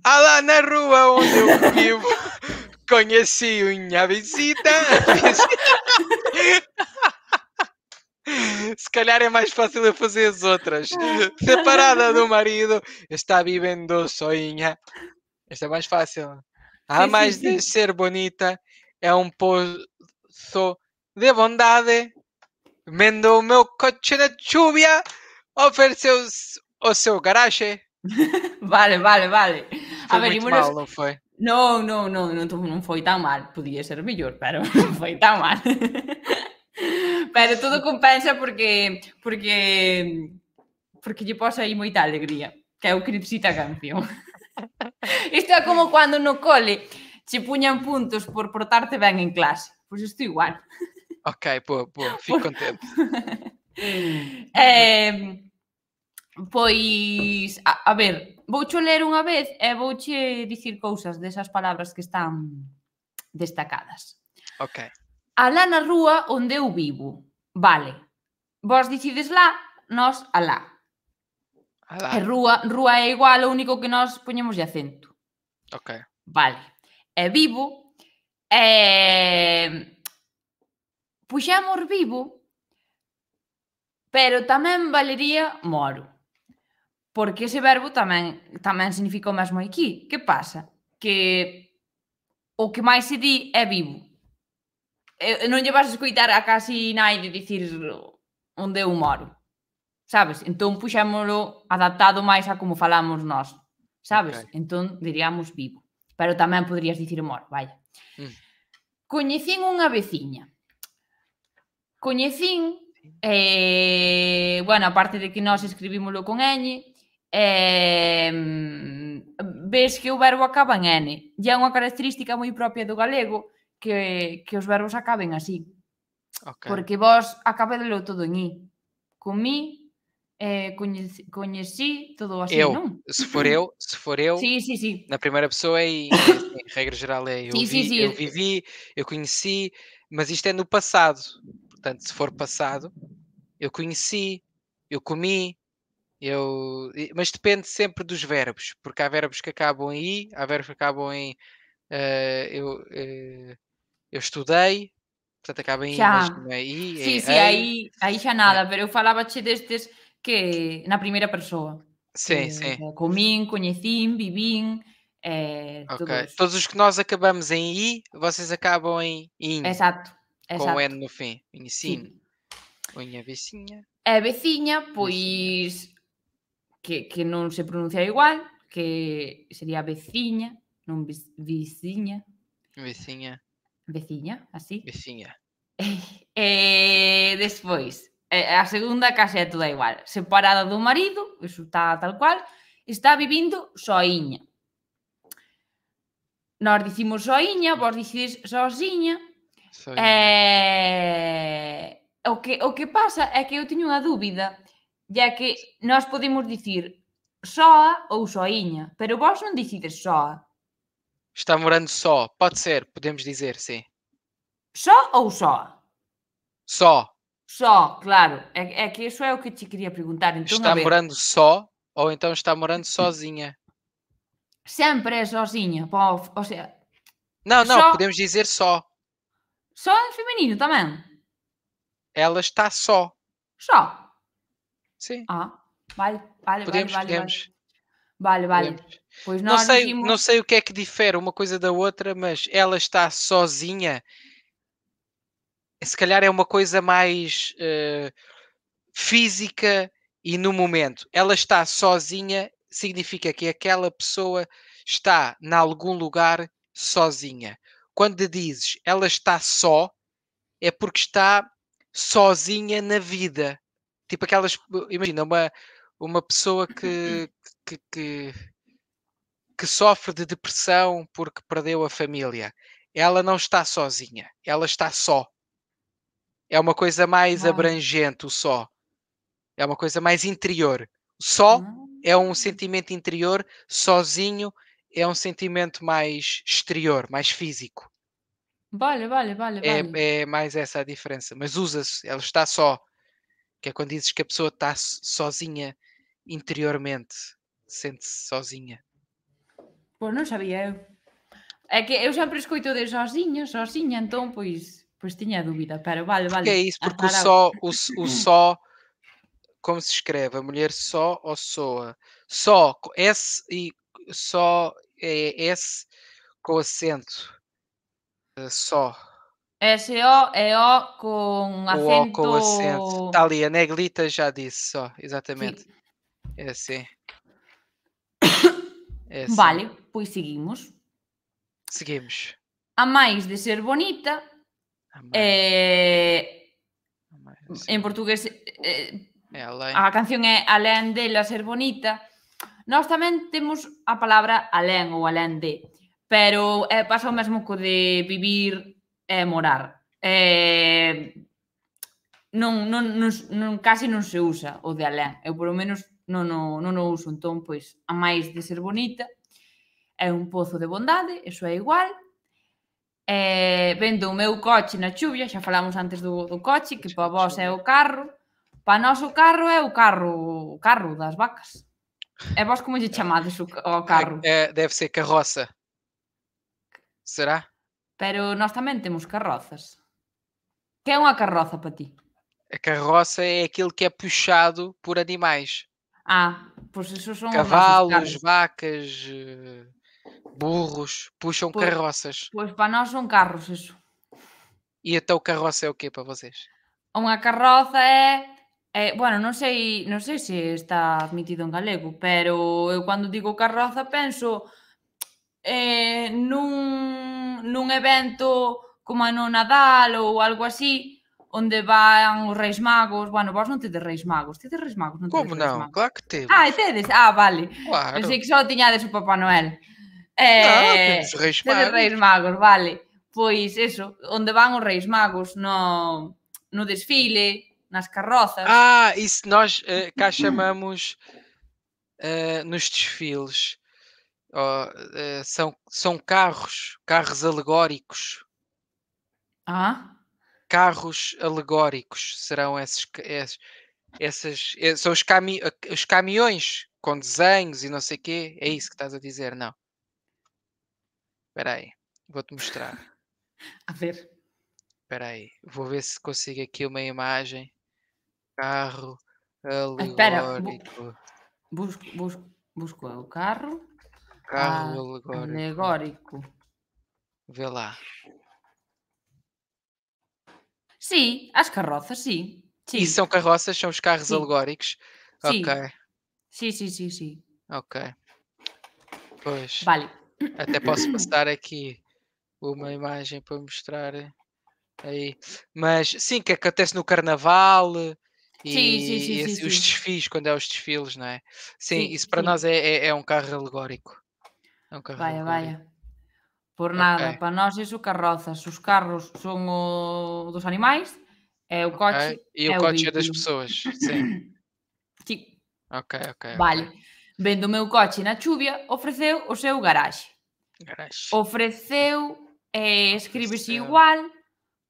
Ah lá na rua onde eu vivo, conheci minha visita. Se calhar é mais fácil eu fazer as outras. Separada do marido, está vivendo sozinha. Esta é mais fácil. A mais de ser bonita, é um poço de bondade. Mendo o meu coche na chuva, ofereceu o seu garagem. vale, vale, vale. muito mal, não foi? Non, non, non, non, non foi tan mal. Podia ser mellor, pero não foi tan mal. pero todo compensa porque porque porque lle posa aí moita alegría, que é o que necesita a canción. Isto é como quando no cole che puñan puntos por portarte ben en clase. Pois isto igual. Ok, pô, pô, fico por... contente. eh, pois, a, a ver, Voucho ler unha vez e vouche dicir cousas desas palabras que están destacadas. Ok. Alá na rúa onde eu vivo. Vale. Vos dicides lá, nós alá. Alá. E rúa, rúa é igual, o único que nós poñemos de acento. Ok. Vale. É vivo. E... Puxamos vivo, pero tamén valería moro porque ese verbo tamén tamén significa o mesmo aquí. Que pasa? Que o que máis se di é vivo. E, non lle vas a escoitar a casi nai de dicir onde eu moro. Sabes? Entón puxémolo adaptado máis a como falamos nós. Sabes? Okay. Entón diríamos vivo. Pero tamén poderías dicir moro, vaya. Mm. Coñecín unha veciña. Coñecín Eh, bueno, aparte de que nós escribímolo con ñ, ves que o verbo acaba en N. E é unha característica moi propia do galego que, que os verbos acaben así. Okay. Porque vos acabedelo todo en I. Comí, eh, coñeci, coñeci, todo así, eu, non? Se for eu, se for eu, sí, sí, sí. na primeira pessoa e, é é assim, em regra geral é eu, sí, vi, sí, sí. eu vivi, eu conheci, mas isto é no passado. Portanto, se for passado, eu conheci, eu comi, eu, mas depende sempre dos verbos, porque há verbos que acabam em I, há verbos que acabam em uh, eu, uh, eu estudei, portanto acaba em já. I, mas não é I. Sim, é sim, aí, aí já nada, mas é. Né? eu falava-te destes que na primeira pessoa. Sim, que, sim. Comim, conhecim, vivim. É, okay. Todos os que nós acabamos em I, vocês acabam em IN. Exato. exato. Com o N no fim. Sim. Unha vizinha. É vizinha, pois. que, que non se pronuncia igual, que sería veciña, non veciña. Veciña. Veciña, así. Veciña. Eh, despois, a segunda case é toda igual. Separada do marido, iso está tal cual, está vivindo soiña. Nós dicimos soiña, vos dicides soxiña. Soiña. Eh, o, que, o que pasa é que eu teño unha dúbida ya que nós podemos dicir soa ou soinha, pero vós non dicides soa. Está morando só, pode ser, podemos dizer, sim. Só ou só? Só. Só, claro. É, é que isso é o que eu te queria perguntar. Então, está morando só ou então está morando sozinha? Sempre é sozinha. Bom, ou seja, não, não, só... podemos dizer só. Só em feminino também. Ela está só. Só. Sim. Ah, vale, vale, podemos, vale, podemos. vale. Vale, vale. Pois não sei, não sei o que é que difere uma coisa da outra, mas ela está sozinha. Se calhar é uma coisa mais uh, física e no momento. Ela está sozinha, significa que aquela pessoa está em algum lugar sozinha. Quando dizes ela está só, é porque está sozinha na vida. Tipo aquelas. Imagina, uma, uma pessoa que, uhum. que, que, que sofre de depressão porque perdeu a família. Ela não está sozinha, ela está só. É uma coisa mais ah. abrangente, o só. É uma coisa mais interior. O só ah. é um sentimento interior, sozinho é um sentimento mais exterior, mais físico. Vale, vale, vale. É, vale. é mais essa a diferença. Mas usa-se, ela está só que é quando dizes que a pessoa está sozinha interiormente, sente-se sozinha. Pois não sabia É que eu sempre escoito de sozinha, sozinha, então, pois, pois tinha dúvida, pero vale, vale. Porque é isso, porque ah, o só, o, o só, como se escreve? A mulher só ou soa? Só, S e só é S com acento. Eh, só. S-O é O com acento... O, com acento. Está ali, a neglita já disse só, exatamente. Sim. É assim. É assim. Vale, pois seguimos. Seguimos. A mais de ser bonita, é... em português é... a eh, é canção é além dela ser bonita. Nós também temos a palavra além ou além de, pero é, eh, passa o mesmo co de vivir é morar. Eh, non, non, non, non, casi non se usa o de alén. Eu, polo menos, non, non, non o uso. Entón, pois, a máis de ser bonita, é un pozo de bondade, eso é igual. Eh, vendo o meu coche na chuvia, xa falamos antes do, do coche, que para vós é o carro, para nós o carro é o carro, o carro das vacas. E vós como lle chamades o, o carro? É, deve ser carroça. Será? Pero nós também temos carroças. Que é uma carroça para ti? A carroça é aquilo que é puxado por animais. Ah, pois isso são cavalos, vacas, eh, burros, puxam pois, carroças. Pois para nós são carros isso. E até o carroça é o quê para vocês? Uma carroça é, é bueno, não sei, não sei se está admitido em galego, pero eu quando digo carroça penso é, eh, num nun evento como a no Nadal ou algo así, onde van os Reis Magos. Bueno, vos non tedes Reis Magos. Tedes Reis Magos? Non tedes como non? Magos. Claro que tedes. Ah, tedes? Ah, vale. Claro. Pensei que só tiñades o Papá Noel. Eh, tedes Reis Magos. Tedes Reis Magos, vale. Pois eso, onde van os Reis Magos no, no desfile, nas carrozas. Ah, isso nós eh, cá chamamos eh, nos desfiles Eh, são, são carros, carros alegóricos. Ah? Carros alegóricos serão esses. esses esses eh, são os, cami eh, os caminhões com desenhos e não sei o quê. É isso que estás a dizer, não? Espera aí, vou-te mostrar. a ver. Espera aí, vou ver se consigo aqui uma imagem. Carro alegórico. Espera, busco, busco, busco o carro. Ah, carro alegórico. alegórico. Vê lá. Sim, as carroças, sim. sim. E são carroças, são os carros sim. alegóricos. Sim. Ok. Sim, sim, sim, sim. Ok. Pois. Vale. Até posso passar aqui uma imagem para mostrar aí. Mas sim, que acontece no carnaval. E, sim, sim, sim, os desfiles, quando é os desfiles, não é? Sim, isso para nós é, é, é um carro alegórico. Okay, vaya, vaya. Por nada, okay. para nós iso carrozas, os carros son o dos animais e o coche okay. E o, é o coche é das pessoas. sim. sí. Ok, ok. Vale. Okay. Vendo o meu coche na chuvia, ofreceu o seu garaxe. Garaxe. Ofreceu, eh, escríbese igual,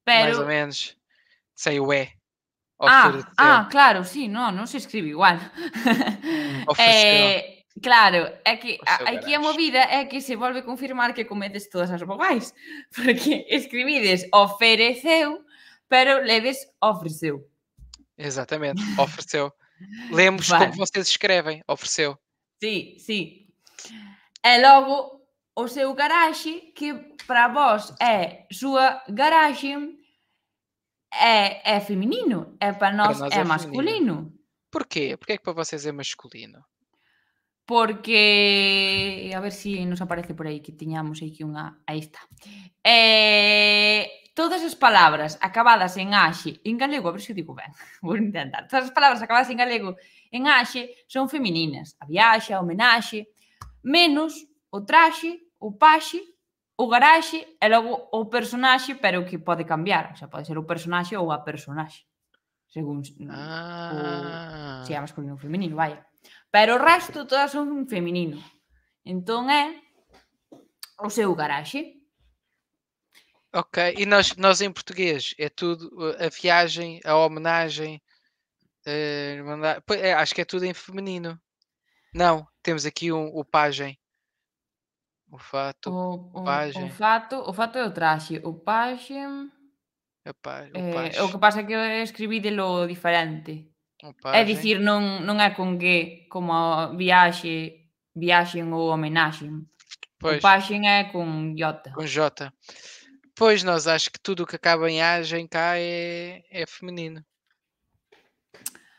pero... Mais ou menos. Sei o é. Ofereceu. Ah, ah, claro, sí, no, non se escribe igual. Ofreceu. eh, Claro, é que aquí a, a movida é que se volve a confirmar que cometes todas as vogais, porque escribides ofereceu, pero leves ofereceu. Exatamente, ofereceu. Lemos vale. como vocês escrevem, ofereceu. Sim, sim. É logo o seu garagem que para vós é sua garagem, é, é feminino, é para nós, nós é, é masculino. Porquê? Porquê é que para vocês é masculino? porque eh, a ver se si nos aparece por aí que tiñamos aí que unha, aí está. Eh, todas as palabras acabadas en axe en galego, a ver se o digo ben, vou intentar. Todas as palabras acabadas en galego en axe son femininas, a viaxe, a homenaxe, menos o traxe, o paxe, o garaxe e logo o personaxe, pero que pode cambiar, o sea, pode ser o personaxe ou a personaxe, según ah. o, se é masculino ou feminino, vaya. Pero o resto todas son feminino. Entón é o seu garaxe. Ok, e nós, nós em português é tudo a viagem, a homenagem, eh, é, acho que é tudo em feminino. Não, temos aqui um, o pajem. O fato. O, o, pajem. o fato, o fato é o traje. O pajem. O, pa, eh, o, o que passa é que eu escrevi de lo diferente. Opa, é dicir, non, non é con G como viaxe, viaxen ou homenaxen. Pois. O paxen é con J. Com J. Pois nós acho que tudo o que acaba em agem cá é, é feminino.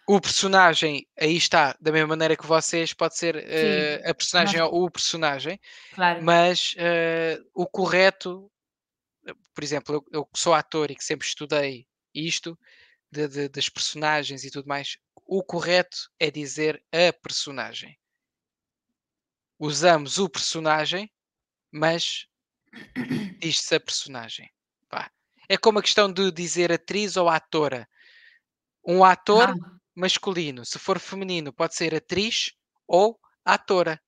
O personagem, aí está, da mesma maneira que vocês, pode ser uh, a personagem mas... ou o personagem, claro. mas uh, o correto, por exemplo, eu, eu que sou ator e que sempre estudei isto, de, de, das personagens e tudo mais, o correto é dizer a personagem. Usamos o personagem, mas diz-se a personagem. Pá. É como a questão de dizer atriz ou atora. Um ator ah. masculino, se for feminino, pode ser atriz ou atora.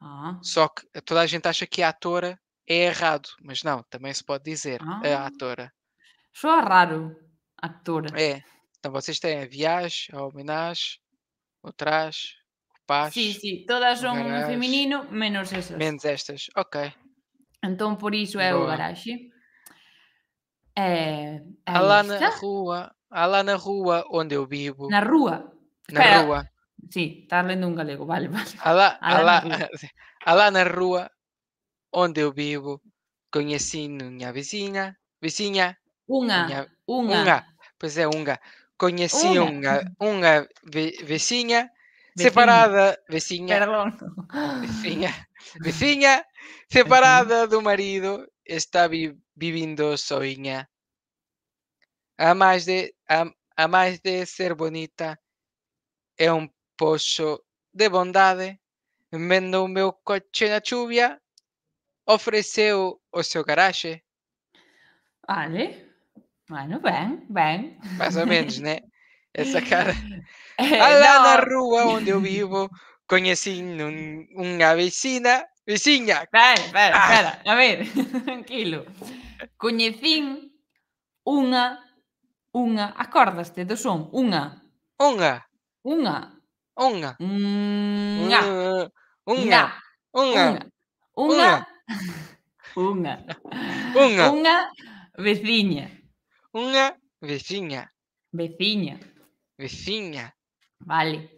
Ah. Só que toda a gente acha que a atora é errado, mas não, também se pode dizer ah. a atora. Só raro ator. É. Então vocês têm a viagem, a homenagem, o traje, o paz. Sim, sim, todas são garage, feminino, menos essas. Menos estas, ok. Então por isso é Boa. o garagem. É, é lá na rua, lá na rua onde eu vivo. Na rua? Na Espera. rua. Sim, está lendo um galego, vale, vale. Alá, na rua onde eu vivo, conheci minha vizinha, vizinha. Unha, unha, unha, Pois é, Unga. Conheci Unga. Unga, Unga vizinha, separada, vizinha. Perdão. Vizinha, vizinha, separada do marido, está vi, vivendo sozinha. A mais de, a, a mais de ser bonita, é um poço de bondade. Vendo o meu coche na chuva, ofereceu o seu garage. ali Mano, bem, bem. Mais ou menos, né? Essa cara. É, lá na rua onde eu vivo, conheci um, uma vecina. Vizinha! Espera, espera, espera. Ah. A ver, tranquilo. Coñecín unha, unha, acordaste do son? Uma. Uh, unha. Unha. Unha. Unha. Unha. Unha. Unha. Unha. Unha. Unha. Unha veciña. Uma vizinha. Vizinha. Vizinha. Vale.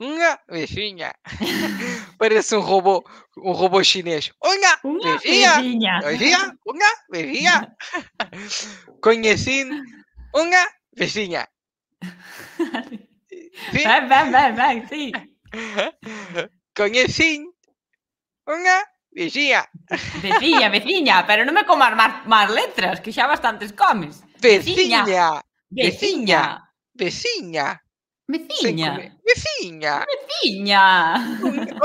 Uma vizinha. Parece um robô, um robô chinês. Uma, uma vizinha. vizinha. Uma vizinha. Conheci uma vizinha. vem sim. Conheci uma Veciña. Veciña, veciña, pero non me comas máis, máis letras, que xa bastantes comes. Veciña. Veciña. Veciña. Veciña. Veciña. Veciña.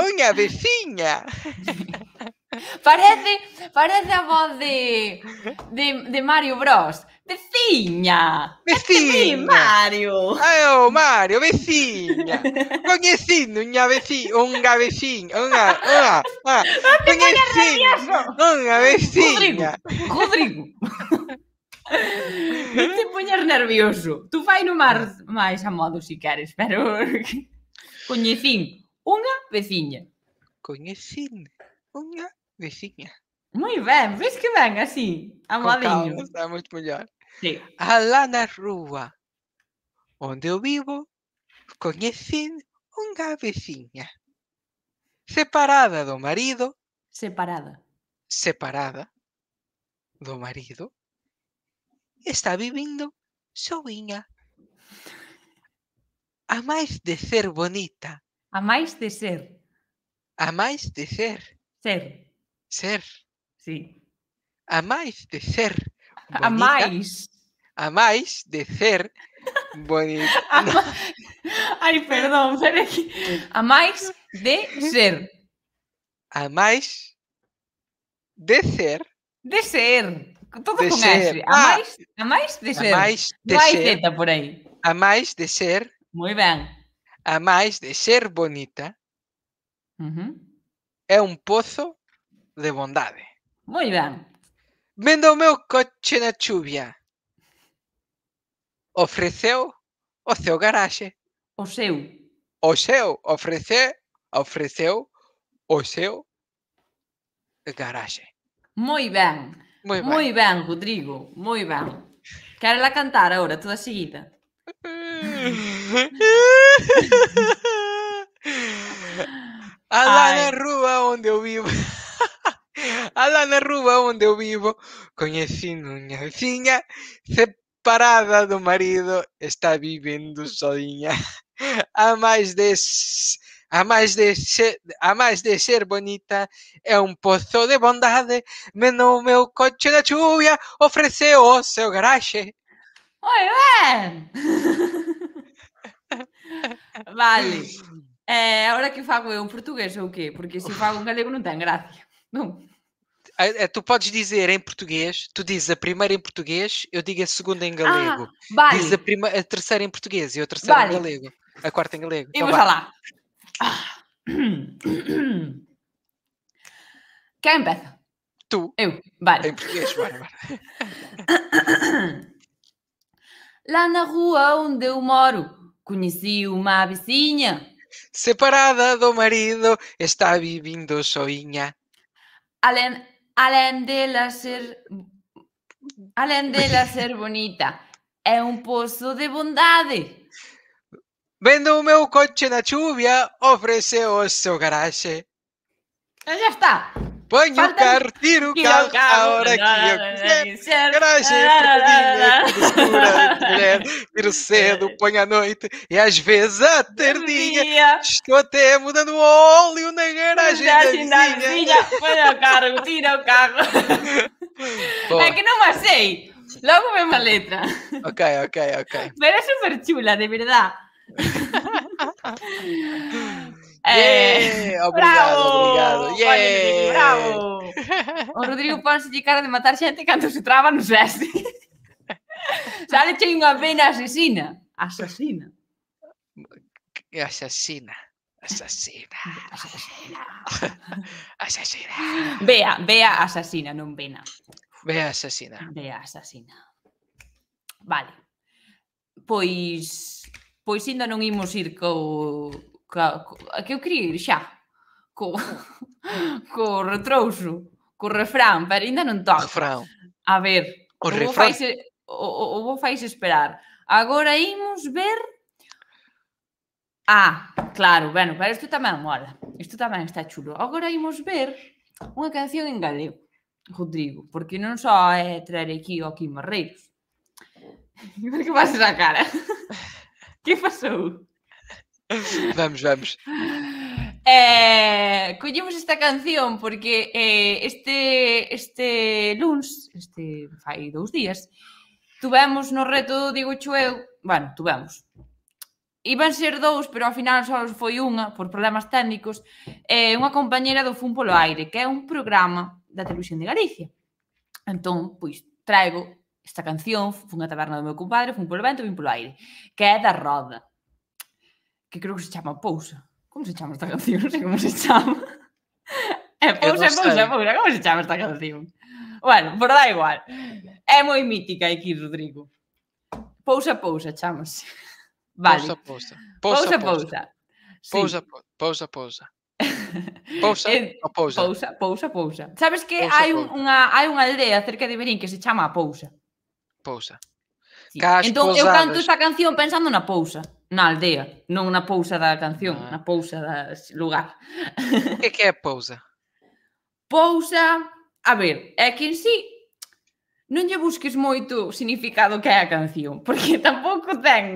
Unha veciña. Parece, parece a voz de, de, de Mario Bros. Veciña! Veciña! Ti, Mario! Ai, oh, Mario, veciña! Coñecindo unha veciña, unha veciña, unha, unha, unha, ah, coñecindo, unha veciña. Rodrigo, Rodrigo. Non te poñas nervioso. Tu fai no mar máis a modo si queres, pero... Coñecín unha veciña. Coñecín unha Vicinha. Muy ben, vês que ben, así, amadinho. Calma, está muito melhor. Sí. Alá na rua onde eu vivo, coñecín unha veciña. Separada do marido. Separada. Separada do marido. Está vivindo soiña. A máis de ser bonita. A máis de ser. A máis de ser. Ser. ser. Sí. A mais de ser. Bonita, a mais. A mais de ser bonita. Ma... Ai, perdão, peraí. A mais de ser. A mais de ser. De ser. Todo de com ser. Ah, S. A, mais, a de ser. A mais de ser. Zeta por A mais de ser. Muito bem. A mais de ser bonita. É um poço de bondade. Moi ben. Vendo o meu coche na chuvia. Ofreceu o seu garaxe. O seu. O seu ofrece, ofreceu o seu garaxe. Moi ben. Moi ben, Moi ben Rodrigo. Moi ben. Quero la cantar agora, toda seguida. Alá na rua onde eu vivo. Alá na rúa onde eu vivo, coñecín unha veciña separada do marido, está vivendo soiña. A máis de a máis de ser, a máis de ser bonita é un pozo de bondade, menou o meu coche da chuvia, ofreceu o seu garaxe. Oi, ben! vale. Eh, agora que fago eu un portugués ou que? Porque se fago un galego non ten gracia. Non. é, tu podes dizer em português, tu dizes a primeira em português, eu digo a segunda em ah, galego. Ah, Dizes a, prima, a terceira em português e a terceira em galego. A quarta em galego. E então, vou falar. Quem é empieza? Tu. Eu. Vale. Em português, Lá na rua onde eu moro, conheci uma vizinha. Separada do marido, está vivendo sozinha. Além, Além la ser ser bonita, ¡es un um pozo de bondade. Vendo o meu coche na chuva, ofereceu o seu garage. Já está. Ponho o carro, tiro o carro, carro, a hora que eu quiser. É- garagem perdida, mulher. Tiro cedo, ponho à noite e às vezes à tardinha. Estou até mudando óleo na garagem da vizinha. vizinha. Ponho o carro, tiro o carro. Bom. É que não me Logo mesmo a letra. Ok, ok, ok. mas é super chula, de verdade. É, yeah, obrigado, bravo, obrigado. Yeah. Rodrigo, bravo. O Rodrigo ponse de cara de matar xente cando se traba no xeste. Sale che unha vena asesina. Asesina. Asesina. Asesina. Asesina. Asesina. Bea, Bea asesina, non vena. Bea asesina. Bea asesina. Vale. Pois pois indo non imos ir co que eu queria ir xa co, co retrouxo co refrán, pero ainda non toca refrán. a ver o, o refrán fais, o, o, o fais esperar agora imos ver Ah, claro, bueno, pero isto tamén mola. Isto tamén está chulo. Agora imos ver unha canción en galego, Rodrigo, porque non só é traer aquí o Kim Marreiros. Por que vas a cara? que pasou? vamos, vamos. Eh, collemos esta canción porque eh, este este luns, este fai dous días, tuvemos no reto do Diego Chueu, bueno, tuvemos. Iban ser dous, pero ao final só foi unha por problemas técnicos, eh, unha compañeira do Fun polo aire, que é un programa da Televisión de Galicia. Entón, pois, traigo esta canción, fun a taberna do meu compadre, fun polo vento, fun polo aire, que é da Roda que creo que se chama Pousa. Como se chama esta canción? Non sei como se chama. É Pousa, Pousa, Pousa. Como se chama esta canción? Bueno, por dá igual. É moi mítica aquí, Rodrigo. Pousa, Pousa, chamase. Vale. Pousa, Pousa. Pousa, Pousa. Pousa, Pousa, Pousa. Pousa ou Pousa? Pousa, Pousa, Pousa. Sabes que pousa, hai un, unha hai unha aldea cerca de Berín que se chama Pousa. Pousa. Sí. entón, eu canto esta canción pensando na Pousa. Na aldea, non na pousa da canción, ah. na pousa da lugar. Que que é pousa? Pousa, a ver, é que en sí non lle busques moito significado que é a canción, porque tampouco ten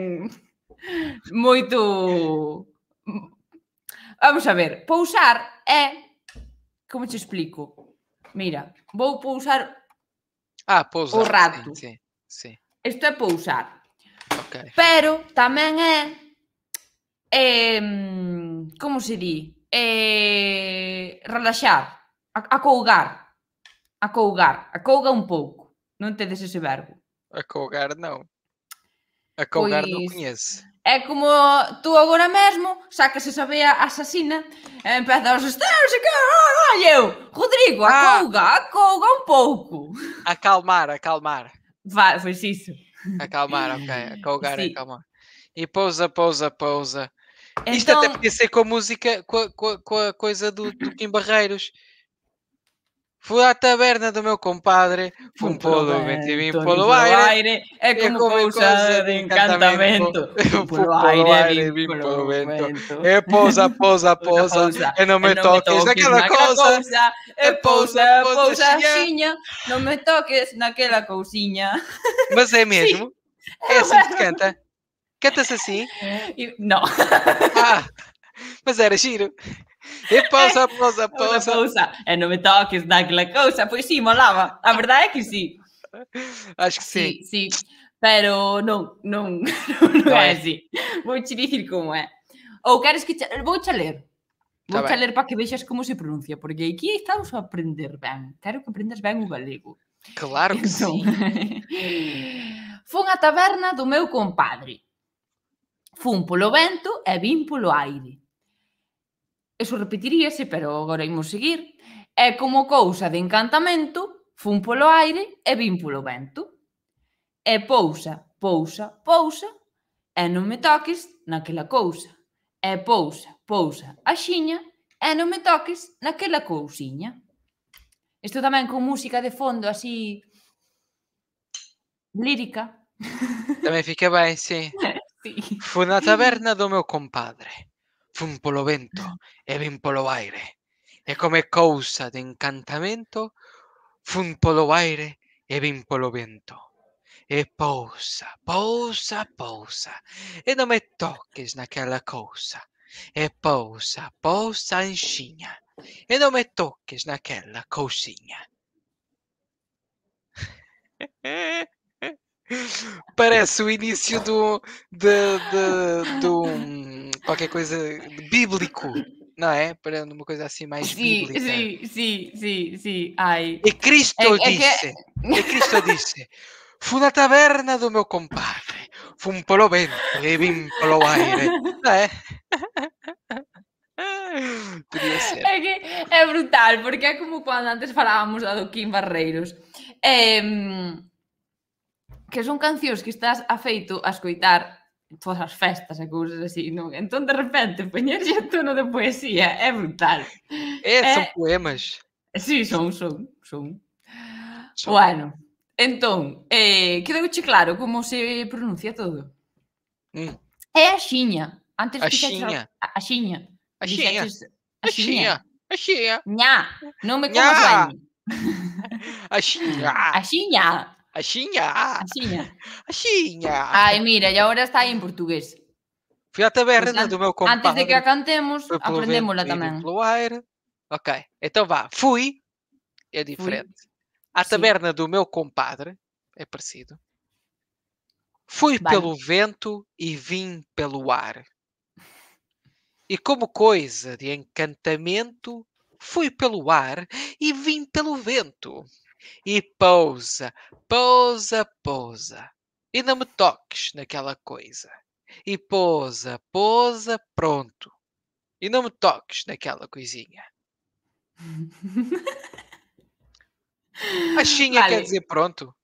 moito... Vamos a ver, pousar é... Como te explico? Mira, vou pousar ah, pousar, o rato. Sí, sí, sí. Isto é pousar. Okay. Pero tamén é como se di? É, relaxar, acougar. Acougar, acouga un pouco. Non tedes ese verbo. Acougar non. Acougar pois... non coñece. É como tú agora mesmo sacas esa vea assassina e empezas os teus ah, ah, ah", e que olha eu, Rodrigo, acouga, ah, acouga un pouco. Acalmar, acalmar. vai pois Acalmar, ok. Colgar e acalmar. E pousa, pousa, pousa. Então... Isto até então podia ser com a música, com a, com a, com a coisa do, do Kim Barreiros. Fui à taberna do meu compadre, fui um polo, meti vim polo aire. É, é como, como cousa de encantamento. Fui polo aire, vim polo vento. É pousa, pousa, pousa, e não me toques naquela coisa. É, é pousa, pousazinha, não me toques naquela cousinha. Mas é mesmo? É assim que canta? Cantas assim? Não. Ah, mas era giro. E pausa, pausa, pausa. pausa. É, não me toques naquela cousa. Pois sim, molaba. A verdade é que sim. Acho que sim. Sim, sim. Pero non, non, non, é así. Vou te dicir como é. Ou queres que... Te... Vou te ler. Vou te ler para que vexas como se pronuncia, porque aquí estamos a aprender ben. Quero que aprendas ben o galego. Claro que então... sí. fun a taberna do meu compadre. Fun polo vento e vin polo aire eso repetiríase, pero agora imos seguir. é como cousa de encantamento, fun polo aire e vin polo vento. E pousa, pousa, pousa, e non me toques naquela cousa. E pousa, pousa, axiña, e non me toques naquela cousiña. Isto tamén con música de fondo así lírica. Tamén fica ben, sí. sí. Fui na taberna do meu compadre fun polo vento e vin polo aire. E come cousa de encantamento, fun polo aire e vin polo vento. E pousa, pousa, pousa, e non me toques naquela cousa. E pousa, pousa enxiña, e non me toques naquela cousiña. Eh, eh, eh. Parece o início do, de, de, do um, qualquer coisa bíblico, não é? Para uma coisa assim mais bíblica. Sim, sim, sim, sim. Ai. E é Cristo é, é disse, que... É e Cristo disse, fui na taberna do meu compadre, fui pelo vento e vim pelo aire, não é? É, que é brutal, porque é como quando antes falávamos do Kim Barreiros. É, que son cancións que estás afeito a escoitar todas as festas e cousas así, non? Entón, de repente, poñerlle a tono de poesía é brutal. É, é... poemas. Sí, son, son, son. son. Bueno, entón, eh, quedouche claro como se pronuncia todo? Mm. É a xiña. Antes a xiña. A xiña. A xiña. A xiña. A xiña. Ñá. Non me comas a A xiña. A xiña. Axiña. Axiña. Axiña. Ai, mira, e agora está en portugués. Fui à taberna do meu compadre. Antes de que a cantemos, aprendémola tamén. Pelo ar. Ok, então vá. Fui, é diferente. À taberna Sim. do meu compadre, é parecido. Fui vale. pelo vento e vim pelo ar. E como coisa de encantamento, fui pelo ar e vim pelo vento e pousa, pousa, pousa. E não me toques naquela coisa. E pousa, pousa, pronto. E não me toques naquela coisinha. Achinha vale. quer dizer pronto?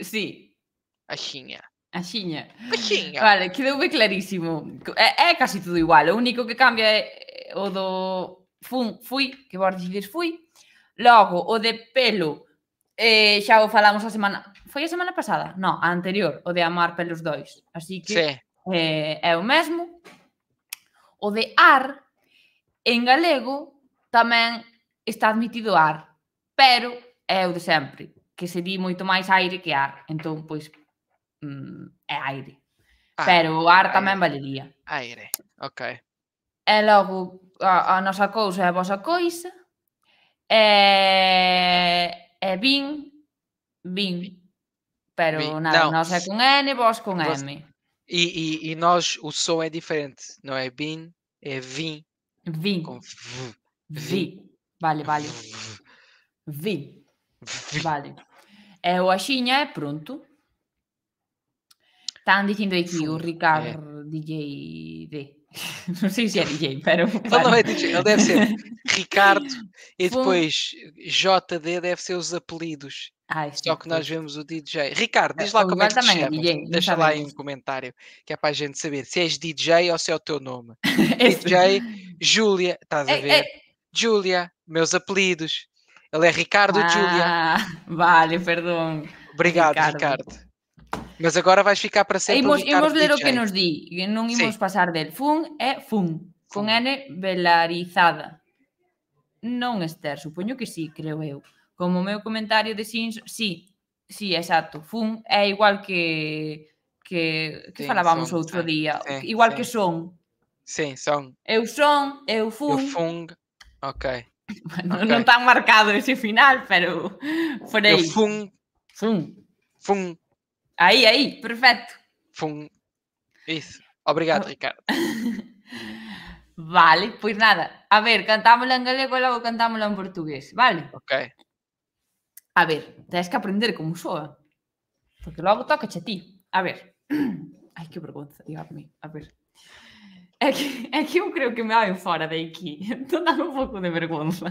Sim. Achinha. Axiña. olha Vale, quedou bem claríssimo É, é casi tudo igual. O único que cambia é, é o do fui, que vos dizer fui. Logo, o de pelo Eh, xa o falamos a semana... Foi a semana pasada? Non, a anterior, o de amar pelos dois. Así que sí. eh, é o mesmo. O de ar, en galego, tamén está admitido ar, pero é o de sempre, que se di moito máis aire que ar. Entón, pois, mm, é aire. Ah, pero o ar tamén aire. valería. Aire, ok. E logo, a, a nosa cousa é a vosa coisa. eh É Bin, Bin. Pero bin. nada, não. nós é com N, vós com vós... M. E, e, e, nós, o som é diferente, não é Bin, é Vim. Vim. Com v. Vi. Vale, vale. Vi. vi. Vale. É o Axinha, é pronto. Estão dizendo aqui o Ricardo é. DJ D. Não sei se é DJ, pera. ele, não é DJ, ele deve ser Ricardo e depois JD deve ser os apelidos. Ah, Só é que nós vemos o DJ. Ricardo, diz lá como é que te é chama. Deixa lá em um comentário que é para a gente saber se és DJ ou se é o teu nome. É DJ, Júlia, estás a ver? Júlia, meus apelidos. Ele é Ricardo ah, Júlia. Vale, perdão. Obrigado, Ricardo. Ricardo. Mas agora vais ficar para sempre. Imos, imos ler DJ. o que nos di, Não imos sí. passar del. Fun é fun, com N velarizada. Não, Esther, suponho que sim, creio eu. Como o meu comentário de Sims, sim, sim, exacto. Fun é igual que que que outro dia, igual que son. Sim, son. Eu son, eu fun. Eu fun. OK. Bueno, okay. marcado esse final, mas por aí. Eu fun. Fun. Fun. ¡Ahí, ahí! ahí perfecto. Fum. Isso. Obrigado, Ricardo. vale, pues nada. A ver, cantámosla en galego y luego cantámosla en portugués, vale? Ok. A ver, tens que aprender como soa. Porque logo toca a ti. A ver. Ai, que vergonha, a A ver. É que, é que eu creo que me vai fora de aquí. Entón dá un pouco de vergonza.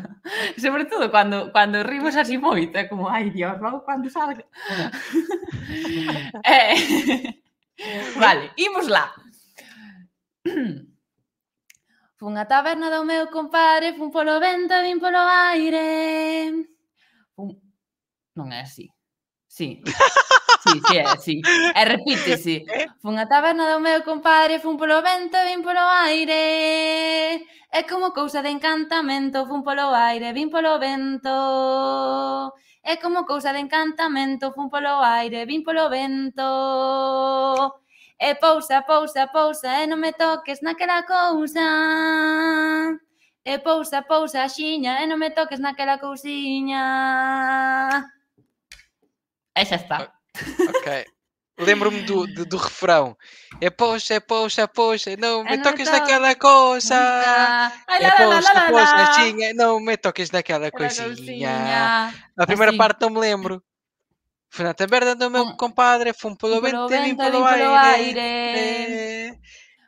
Sobre todo cando, cando rimos así moito, é como, ai, Dios, logo cando salga. eh, vale, imos lá. Fun a taberna do meu compadre, fun polo vento, vin polo aire. Fun... Non é así. Sí. Sí, sí, é, eh, sí. E eh, repítese. ¿Eh? Fun a taberna do meu compadre, fun polo vento, vin polo aire. É como cousa de encantamento, fun polo aire, vin polo vento. É como cousa de encantamento, fun polo aire, vin polo vento. E pousa, pousa, pousa, e non me toques naquela cousa. E pousa, pousa, xiña, e non me toques naquela cousiña. E xa está. Ah, Ok. Lembro-me do, do, do, refrão. É poxa, é poxa, é poxa, não me é toques naquela coisa. É poxa, poxa, tinha, não me toques naquela coisinha. A primeira assim. parte não me lembro. Foi na taberna do meu compadre, foi um pelo vento e vim pelo aire.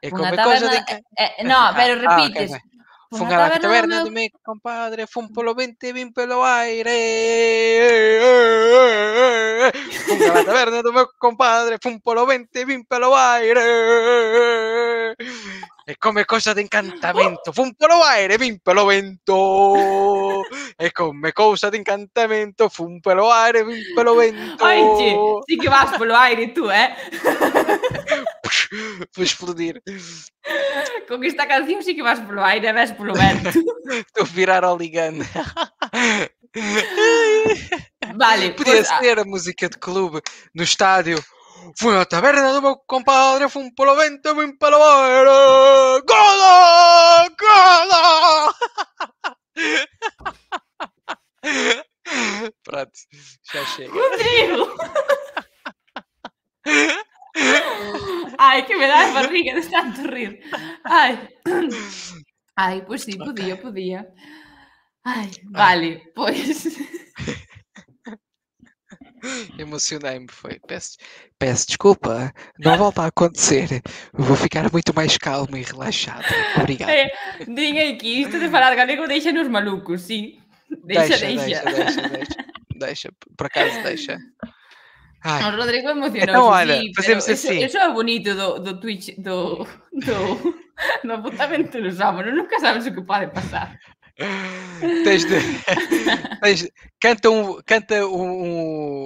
É como é taberna... coisa de... É, é, não, ah, pero repites. Ah, okay, Fun a la taberna do meu compadre, fun mm. polo 20, vin pelo aire. Fun a la taberna do meu compadre, fun polo 20, vin pelo aire. E come cosa de encantamento, fun polo aire, vin pelo vento. E come cousa de encantamento, fun polo aire, vin pelo vento. Oiche, si que vas polo aire tú, eh? vou explodir. Conquista canciones assim, e que vas por ainda vas por Estou a virar ao ligando. Vale, Podia ah. ser a música de clube no estádio. Fui na taberna do meu compadre, fui um o vento, fui para o aire. Gola, gola. Pronto, já chega. Rodrigo! Ai, que me dá a barriga de tanto rir. Ai. Ai, pois sim, podia, podia. Ai, vale, ah. pois. Emocionei-me, foi. Peço, peço desculpa, não volta a acontecer. Vou ficar muito mais calmo e relaxado. Obrigado. É, diga aqui, isto de falar galego deixa-nos malucos, sim. Deixa deixa deixa, deixa, deixa, deixa. Deixa, por acaso deixa. Ai. Não, Rodrigo emocionou. Então, olha, sim, fazemos assim. Isso, é bonito do, do Twitch, do, do, do apontamento dos homens. Nunca sabes o que pode passar. tens de, tens, canta um, canta um,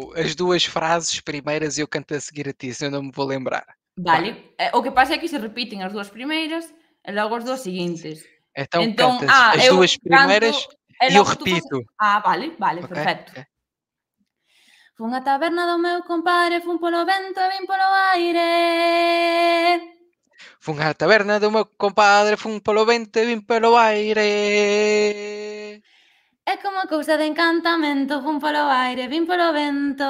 um, as duas frases primeiras e eu canto a seguir a ti, senão não me vou lembrar. Vale. Eh, o que passa é que se repetem as duas primeiras e logo as duas seguintes. Então, então cantas ah, as duas primeiras canto, e eu repito. Ah, vale, vale, okay. perfeito. Okay. Fun a taberna do meu compadre, fun polo vento e vin polo aire. Fun a taberna do meu compadre, fun polo vento e vin polo aire. É como cousa de encantamento, fun polo aire, vin polo vento.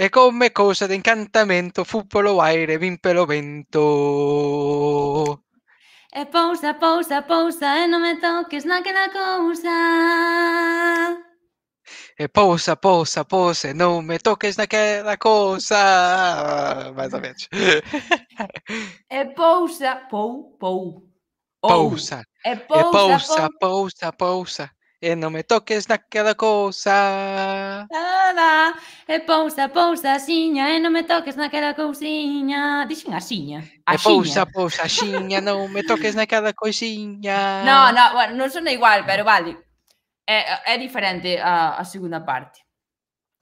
E come cousa de encantamento, fun polo aire, vin polo vento. E pousa, pousa, pousa, e eh, non me toques naquela cousa. É, pousa, pousa, pousa, não me toques naquela coisa. Mais ou menos. É pousa, pou, pou. Pousa. É, é pousa, pousa, pousa, pousa. É, e não me toques naquela coisa. Lá, tá, tá. É pousa, pousazinha. E não me toques naquela cousinha. a asinha. Assim, é pousa, pousazinha. Não me toques naquela coisinha. Não, não, não non igual, pero vale é, é diferente a, a segunda parte.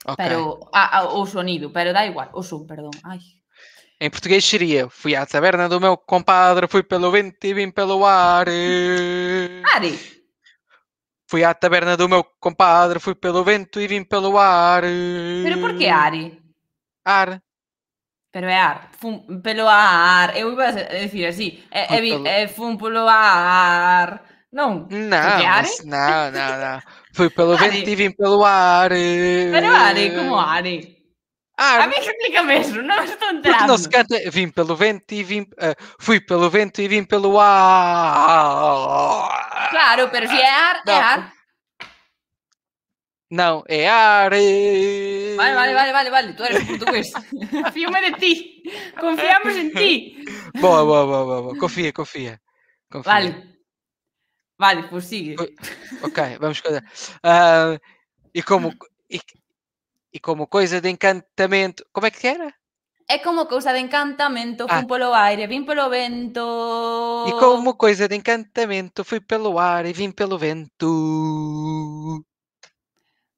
Okay. Pero, a, a, o sonido, pero dá igual, o som, perdão. Ai. Em português seria: Fui à taberna do meu compadre, fui pelo vento e vim pelo ar. Ari! Fui à taberna do meu compadre, fui pelo vento e vim pelo ar. Pero por que Ari? Ar. Pero é ar. Fum pelo ar. Eu ia dizer assim: é, é, é, fum pelo ar. Não. Não, mas, não, não, não. Fui pelo vento e vim pelo ar. Pelo ar, como ar. Ar. a mim explica mesmo, não estou entrando. Porque não se canta, vim pelo vento e vim, uh, fui pelo vento e vim pelo ar. Claro, pero se é ar, não. é ar. Não, é ar. Vale, vale, vale, vale, vale. tu eres português. me de ti, confiamos em ti. Boa, boa, boa, boa, boa. confia, confia. confia. Vale. Vale, por si. Ok, vamos uh, e como e, e, como coisa de encantamento, como é que era? É como coisa de encantamento, fui ah. pelo ar e vim pelo vento. E como coisa de encantamento, fui pelo ar e vim pelo vento.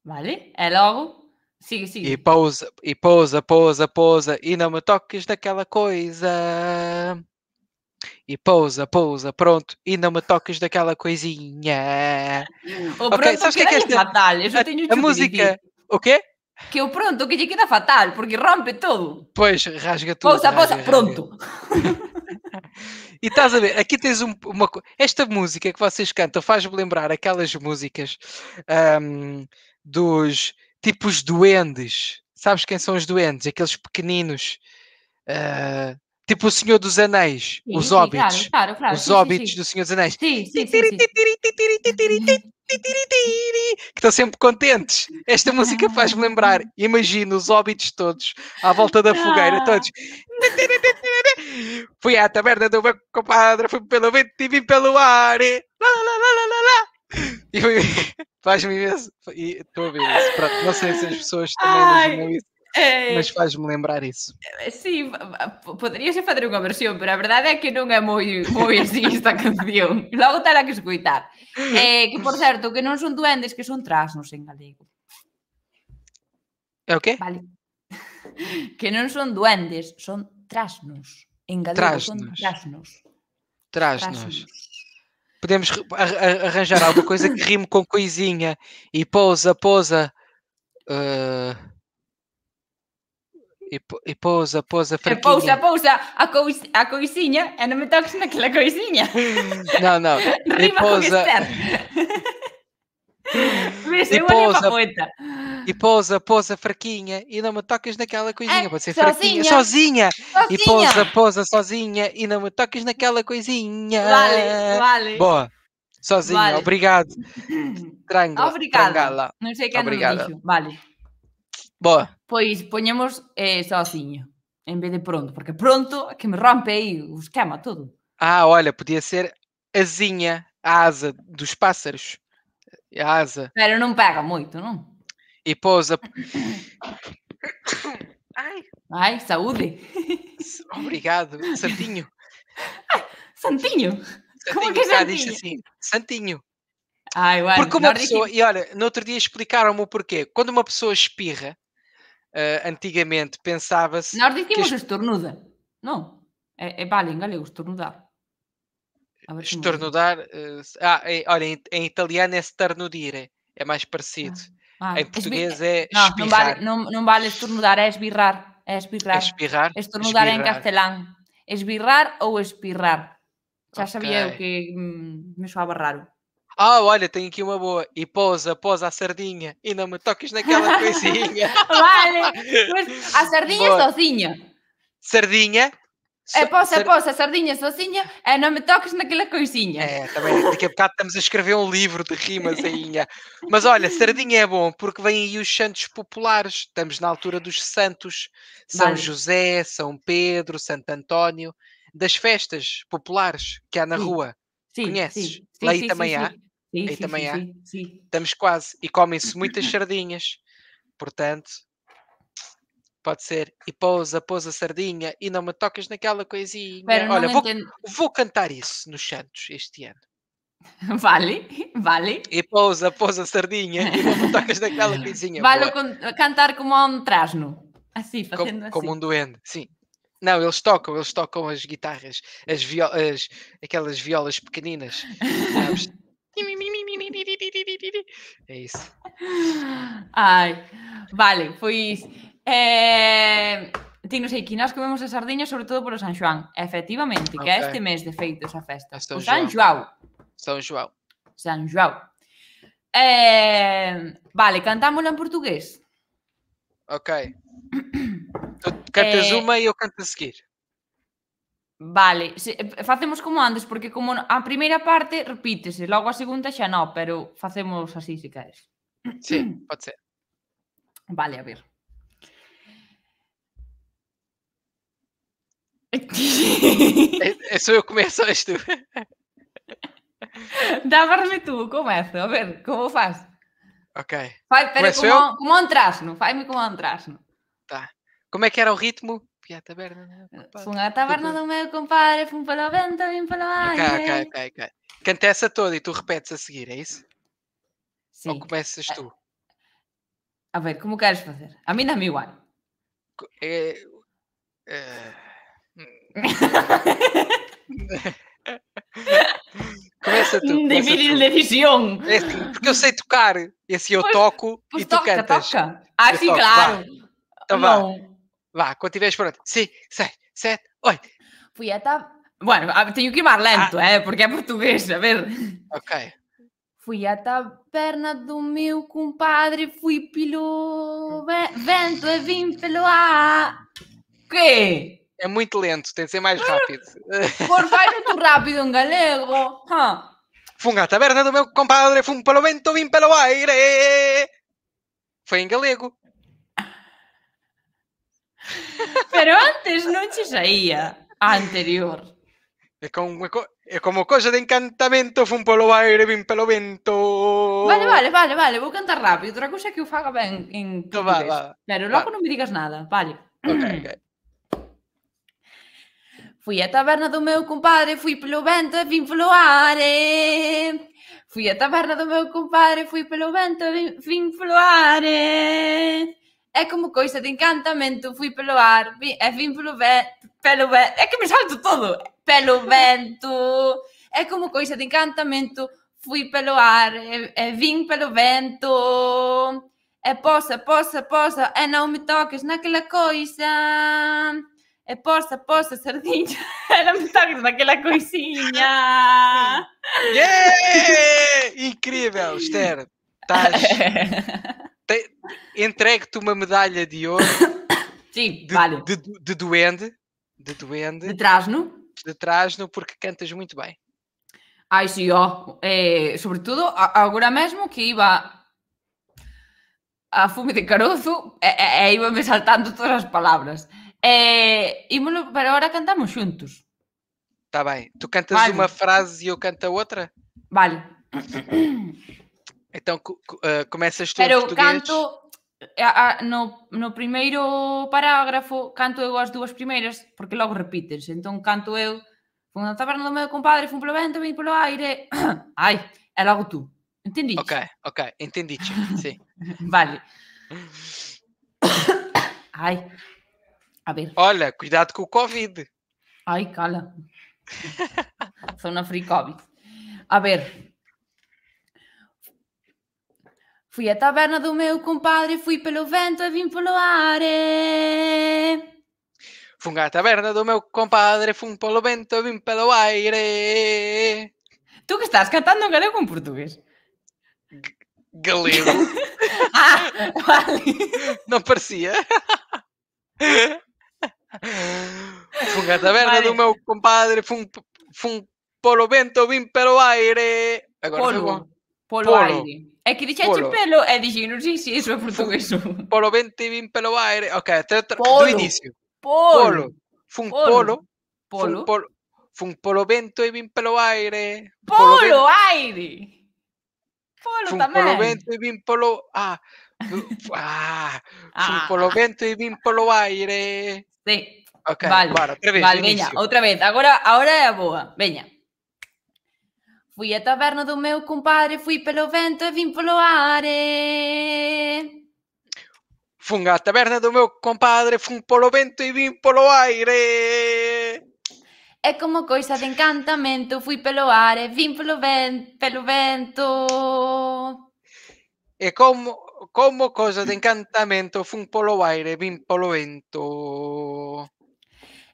Vale, é logo. Siga, siga. E pousa, e pousa, pousa, pousa, e não me toques daquela coisa e pousa, pousa, pronto, e não me toques daquela coisinha. Oh, ok, sabes o que é que é esta? Fatal, eu já tenho a, a música, o quê? Que o pronto que é queda fatal, porque rompe tudo. Pois, rasga tudo. Pousa, rasga, pousa, rasga. pronto. e estás a ver, aqui tens um, uma coisa. Esta música que vocês cantam faz-me lembrar aquelas músicas um, dos tipos duendes. Sabes quem são os duendes? Aqueles pequeninos. Uh, Tipo o Senhor dos Anéis, sim, os sim, hobbits. Claro, claro, claro. Os sim, hobbits do Senhor dos Anéis. Sim, sim, Que estão sempre contentes. Esta música faz-me lembrar. Ah. Imagino os hobbits todos à volta da fogueira, ah. todos. Fui à taberna do meu compadre, fui pelo vento e vim pelo ar. E... Lá, lá, lá, lá, lá. E faz-me imenso. Estou a ver isso. Pronto, não sei se as pessoas também imaginam isso. É. Mas faz-me lembrar isso. Sim, sim, ser fazer uma versão, mas a verdade é que não é muito, muito assim esta canção. Logo terá que escutar. Eh, que, por certo, que não são duendes, que são trasnos em galego. É o quê? Vale. que não são duendes, são trasnos. em galego trasnos. son trasnos. Trasnos. trasnos podemos arranjar alguma coisa que rime com coisinha e pousa, pousa. Uh... E, pousa, pousa, fraquinha. Pousa, pousa, a, a coisinha, e não me toques naquela coisinha. Não, não. Rima e pousa. Vês, e pousa, e pousa, pousa fraquinha e não me toques naquela coisinha. É, eh, Pode ser sozinha. fraquinha, sozinha. sozinha. E pousa, pousa sozinha e não me toques naquela coisinha. Vale, vale. Boa, sozinha, vale. obrigado. Trango, Obrigada. Não sei que é Obrigada. Vale. Boa pois ponhamos eh, sozinho, em vez de pronto, porque pronto é que me rompe aí o esquema tudo. Ah, olha, podia ser asinha, a asa dos pássaros. A asa. Pero não pega muito, não? E pousa. Ai. Ai, saúde. Obrigado, Santinho. Ai, santinho. santinho. Como que é Santinho? Assim, santinho. Ai, uai, Porque uma pessoa, e olha, no outro dia explicaram-me o porquê. Quando uma pessoa espirra, uh, antigamente pensava-se. Nós dizíamos que... estornuda, não? É, é vale em eh, estornudar. Estornudar. Uh, ah, é, olha, em, em, italiano é sternudire, é mais parecido. Ah, em é português é. Não, não vale, não, não, vale estornudar, é esbirrar. É esbirrar. Estornudar em castelhano. Esbirrar ou espirrar. Já okay. sabia o que hum, me soava raro. Ah, olha, tem aqui uma boa. E pousa, pousa a sardinha. E não me toques naquela coisinha. vale. a sardinha boa. sozinha. Sardinha? É é Sar... a sardinha sozinha, é, não me toques naquela coisinha. É, também, daqui a bocado estamos a escrever um livro de rimas ainha. Mas olha, sardinha é bom, porque vêm aí os santos populares. Estamos na altura dos santos. São vale. José, São Pedro, Santo António. Das festas populares que há na sim. rua. Sim, Conheces? Sim, sim, Lá aí também há? Sim, Aí sim, também sim, há. Sim, sim. Estamos quase. E comem-se muitas sardinhas. Portanto, pode ser. E pousa, pousa sardinha e não me toques naquela coisinha. Olha, vou, vou, cantar isso nos Santos este ano. Vale, vale. E pousa, pousa sardinha e não me toques naquela coisinha. Vale con cantar como um trasno. Assim, fazendo como, assim. Como um duende, sim. Não, eles tocam, eles tocam as guitarras, as, aquelas violas pequeninas, sabes? É isso. Ai, vale, pois... Eh, Ti non sei, que nós comemos as sardinha sobre todo polo San Xoán. Efectivamente, okay. que é este mes de feito esa festa. A San o San Joao. San Joao. San Joao. Eh, vale, cantámola en portugués. Ok. tu cantas eh, uma e eu canto a seguir. Vale, se, eh, facemos como antes, porque como a primeira parte repítese, logo a segunda xa non, pero facemos así se queres. Sí, pode ser. Vale, a ver. Eso eu começo ou tu? Dá-me tu, A ver, como faz? Ok. Fai, pera, como, como um trasno. Faz-me como um trasno. Tá. Como é que era o ritmo? fui à taberna, é? Fui à taberna tipo do meu compadre, fui para o vento, vim para o Ok, ok, ok. Canta essa toda e tu repetes a seguir, é isso? Sim. Ou começas tu? A ver, como queres fazer? A mim dá-me igual. É... é... começa tu. Começa Difícil decisão. É assim, porque eu sei tocar. E assim eu pois, toco pois e tu toca, cantas. Toca. Ah, sim, claro. Então Bom. vá. Vá, quando tiveres pronto. 5, 6, 7, 8. Fuieta. Bueno, ah, tenho que ir mais lento, ah. é? Porque é português, a ver. Ok. Fui à taberna do meu compadre, fui pelo vento e vim pelo ar. Quê? É muito lento, tem de ser mais ah, rápido. Por vai muito rápido em galego. Huh. Fui à taberna do meu compadre, fui pelo vento, vim pelo aire. Foi em galego. Pero antes non che saía a anterior. É como, é como cosa de encantamento, fun polo aire, vin pelo vento... Vale, vale, vale, vale, vou cantar rápido. Outra cousa é que eu faga ben en no, va, va, Pero logo va. non me digas nada, vale. Okay, okay. Fui a taberna do meu compadre, fui pelo vento e vin polo aire. Fui a taberna do meu compadre, fui pelo vento e vin polo aire. é como coisa de encantamento, fui pelo ar, vim, é eh, vim pelo vento, pelo vento, é que me salto todo, pelo vento, é como coisa de encantamento, fui pelo ar, é, é vim pelo vento, é posa, posa, posa, é não me toques naquela coisa, é posa, posa, sardinha, é não me toques naquela coisinha. Yeah! Incrível, Esther, estás... te... entregue-te uma medalha de ouro Sim, de, vale. de, de, de duende. De duende. De trasno. De trasno, porque cantas muito bem. Ai, sim ó. É, sobretudo, agora mesmo que iba a fume de caroço, é, é, e, e, e saltando todas as palavras E, ímolo, agora cantamos juntos Tá bem. Tu cantas vale. uma frase e eu canto a outra? Vale. Então uh, eh, começas tu Pero português. canto eh, a, no, no primeiro parágrafo canto eu as duas primeiras porque logo repites. Então canto eu fui na taberna do meu compadre, para o vento, vim o aire. Ai, é logo tu. Entendi. Ok, ok, entendi. Sim. vale. Ai, a ver. Olha, cuidado com o Covid. Ai, cala. Zona free Covid. A ver, Fui à taberna do meu compadre, fui pelo vento e vim polo aire. Fui à taberna do meu compadre, fui polo vento e vim pelo aire. Tu que estás cantando em galego em portugués? G galego? ah, vale. Non parecía? fui à taberna vale. do meu compadre, fui, fui polo vento, e vim pelo aire. Agora polo, polo, polo aire. Eh, es que dice el pelo e no non si eso portugués. Polo y pelo aire. Ok, tre, polo. Polo. polo. Fun polo. Polo. Fun polo. vento e vin pelo aire. Polo, aire. Polo fun Polo vento ah, ah, e ah. polo polo vento polo aire. Sí. vale, vez, vale outra vez. boa. Fui a taverna do meu compadre, fui pelo vento e vim pelo ar. Fun à taverna do meu compadre, fun polo vento e vim polo aire. É como coisa de encantamento, fui pelo ar e vim pelo, ven pelo vento. E como, como coisa de encantamento, fun polo aire e vim polo vento.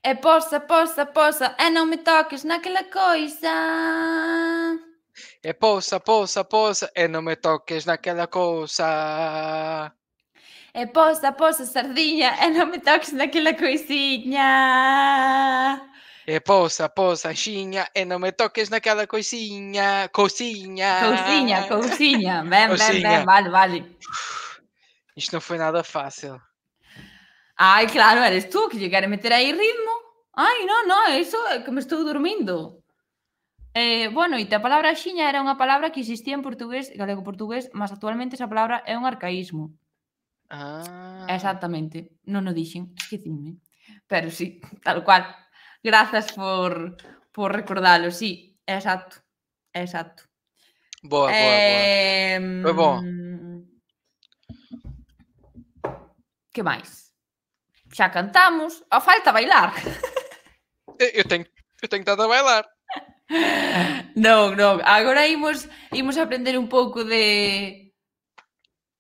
É poça, poça, poça, é não me toques naquela coisa. É poça, poça, poça, é não me toques naquela coisa. É poça, poça, sardinha, é não me toques naquela coisinha. É poça, poça, xinha, é não me toques naquela coisinha. Coisinha. Coisinha, coisinha. Vem, vem, vem, vale, vale. Isto não foi nada fácil. Ay, claro, eres tú que lle quere meter aí ritmo. Ai, non, non, iso é eh, que me estou dormindo. Eh, bueno, e a palabra xiña era unha palabra que existía en portugués, galego-portugués, mas actualmente esa palabra é un arcaísmo. Ah. Exactamente, non o dixen, esquecime. Pero sí, tal cual. Grazas por, por recordalo, sí, exacto, exacto. Boa, boa, eh, boa. Foi bom. Que máis? xa cantamos, a falta bailar. Eh, eu tenho, eu tenho tanto a bailar. Non, non, agora imos, imos aprender un pouco de...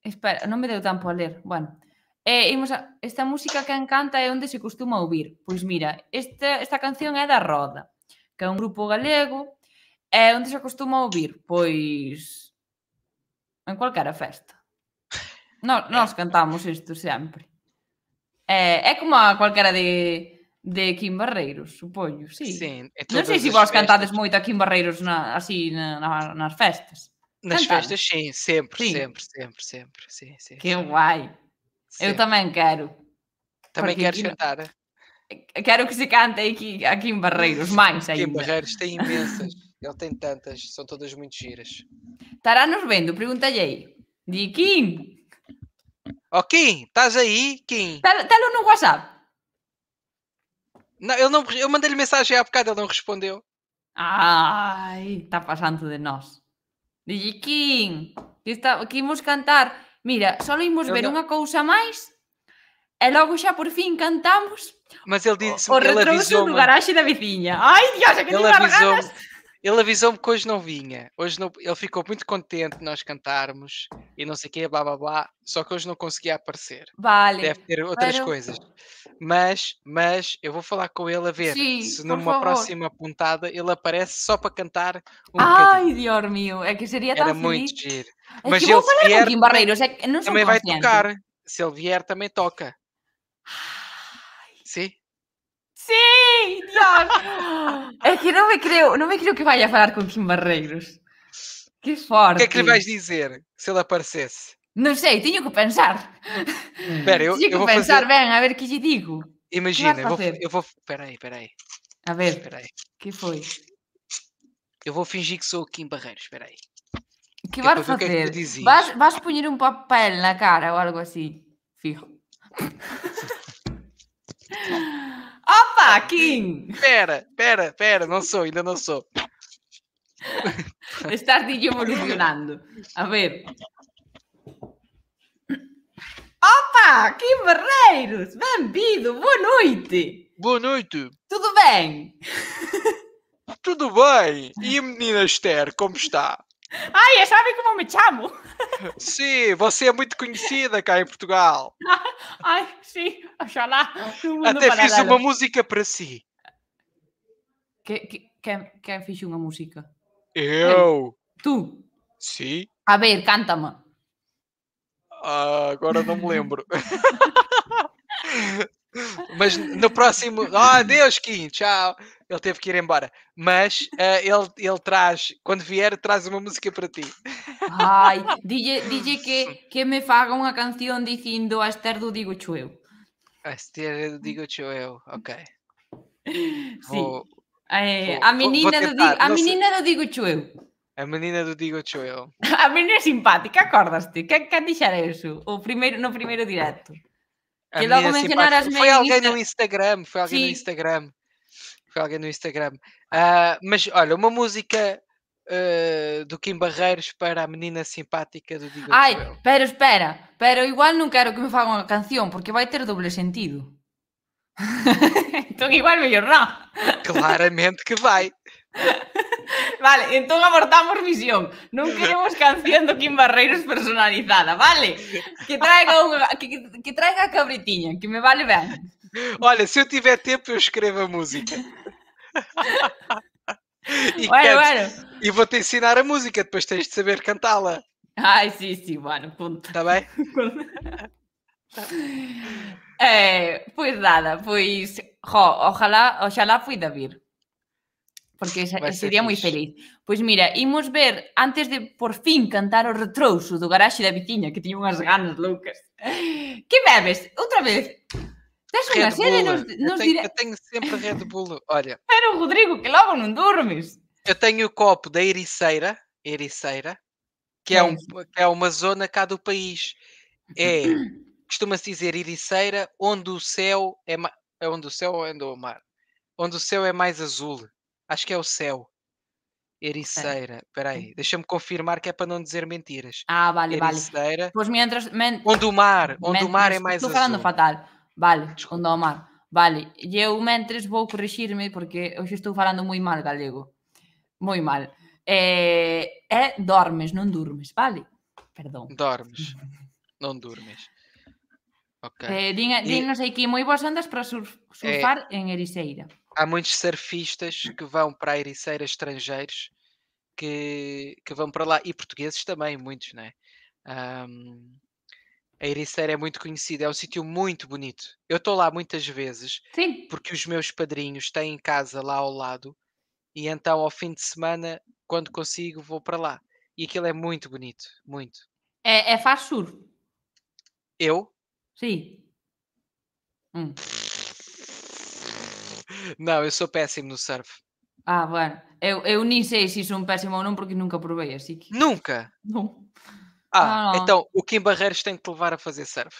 Espera, non me deu tempo a ler, bueno. Eh, imos a... Esta música que encanta é onde se costuma ouvir. Pois mira, esta, esta canción é da Roda, que é un grupo galego, é onde se costuma ouvir, pois... En cualquera festa. No, nós cantamos isto sempre. É, é como a cualquera de, de Kim Barreiros, suponho, sim. É Não sei se vos festas... cantades muito a Kim Barreiros na, na, na, nas festas. Nas festas, sim, sempre, sempre, sempre, sempre, sim, sim. Que guai. Eu também quero. Também queres aqui... cantar? Quero que se cante aqui, aqui em Barreiros, mais ainda. Aqui em Barreiros tem imensas. Ele tem tantas, são todas muito giras. Estará nos vendo? Pergunta-lhe aí. De Kim, Ó, oh, Kim, estás aí, Kim? Está no WhatsApp. Não, eu, não, eu mandei-lhe mensagem há bocado, ele não respondeu. Ai, está passando de nós. Digi, Kim, que, está, que imos cantar. Mira, só imos ver não... coisa cousa mais. e logo já por fim cantamos Mas ele disse o, o retroso do garaxe da vizinha. Ai, é que ele avisou ele avisou-me que hoje não vinha. Hoje não... Ele ficou muito contente de nós cantarmos e não sei o quê, blá blá blá. Só que hoje não conseguia aparecer. Vale. Deve ter outras coisas. Mas, mas eu vou falar com ele a ver Sim, se numa próxima pontada ele aparece só para cantar um Ai, Dior meu, é que seria tão Era feliz. muito giro. É mas eu vou falar com o é que não também consciente. vai tocar. Se ele vier, também toca. Ai. Sim? Sim, Dios! é que não me creio, não me creio que vai falar com Kim Barreiros. Que forte! O que é que lhe vais dizer se ele aparecesse? Não sei, tenho que pensar. Espera, eu, tenho que eu vou pensar fazer... bem, a ver o que lhe digo. Imagina, eu vou, eu vou. Peraí, peraí. A ver. Peraí. que foi? Eu vou fingir que sou o Kim Barreiros, peraí. Que é vai fazer? Que é que vais, vais punir um papel na cara ou algo assim. Fijo. Opa, Kim! Pera, pera, pera, não sou, ainda não sou. Estás evolucionando. A ver. Opa, Kim Barreiros! Bem-vindo, boa noite! Boa noite! Tudo bem? Tudo bem? E a menina Esther, como está? Ai, achava como me chamo. Sim, você é muito conhecida cá em Portugal. Ai, sim, oxalá. Até fiz uma música para si. Que, que, quem, quem fez uma música? Eu. Quem? Tu? Sim. A ver, canta-me. Ah, agora não me lembro. Mas no próximo. Ah, adeus, Kim. Tchau ele teve que ir embora. Mas uh, ele, ele traz, quando vier, traz uma música para ti. Ai, que, que me faga uma canção dizendo A Esther do Digo Chueu. A Esther do Digo Chueu, ok. Vou, Sim. Eh, é, vou, a, menina vou, do Digo, a menina do Digo Chueu. A menina do Digo Chueu. A menina é simpática, acordas-te? Quem que dixera isso? O primeiro, no primeiro direto. Que é logo Foi alguém no Instagram, foi alguém Sim. no Instagram alguém no Instagram. Uh, mas olha, uma música uh, do Kim Barreiros para a menina simpática do Digo Ai, pera, espera, espera, igual não quero que me façam a canção porque vai ter doble sentido. então igual melhor não. Claramente que vai. Vale, entón abortamos misión. Non queremos canción do Kim Barreiros personalizada, vale? Que traiga que, que traiga a cabritinha que me vale ben. Olha, se eu tiver tempo eu escrevo a música. e, bueno, canto, bueno. e vou te ensinar a música, depois tens de saber cantá-la. Ai, sim, sim, bueno, ponto. Está bem? é, pois nada, pois jo, ojalá, oxalá fui vir porque seria sería moi feliz. Pois mira, imos ver, antes de por fin cantar o retrouso do garaxe da viciña, que tiña unhas ganas loucas. Que bebes? Outra vez? Tens unha sede nos, nos eu, tenho, eu tenho sempre Red Bull, olha. Pero, Rodrigo, que logo non dormes. Eu tenho o copo da Ericeira, Ericeira, que é, um, que é uma zona cá do país. É, costuma-se dizer Ericeira, onde o céu é, é onde o céu é o mar. Onde o céu é mais azul Acho que é o céu. Ericeira, peraí, deixa-me confirmar que é para não dizer mentiras. Ah, vale, Ericeira, vale. Pois mientras, men... Onde o mar, onde o mar é mais Estou falando fatal. Vale, onde o mar. Vale, e eu mentres vou corrigir-me porque hoje estou falando muito mal galego. muito mal. É, é dormes, não durmes, vale? Perdão. Dormes, não durmes. Ok. Eh, din, e... dinos aquí boas ondas para surf, eh, surfar em Ericeira há muitos surfistas hum. que vão para a Ericeira estrangeiros que, que vão para lá e portugueses também, muitos, né? Um, a Ericeira é muito conhecida, é um sítio muito bonito. Eu estou lá muitas vezes Sim. porque os meus padrinhos têm casa lá ao lado e então ao fim de semana, quando consigo, vou para lá. E aquilo é muito bonito, muito. É, é faz sur. Eu? Sim. Hum. Não, eu sou péssimo no surf. Ah, bueno. Eu, eu nem sei se sou um péssimo ou não, porque nunca provei, assim é que... Nunca? Não. Ah, ah não. então, o Kim Barreiros tem que te levar a fazer surf.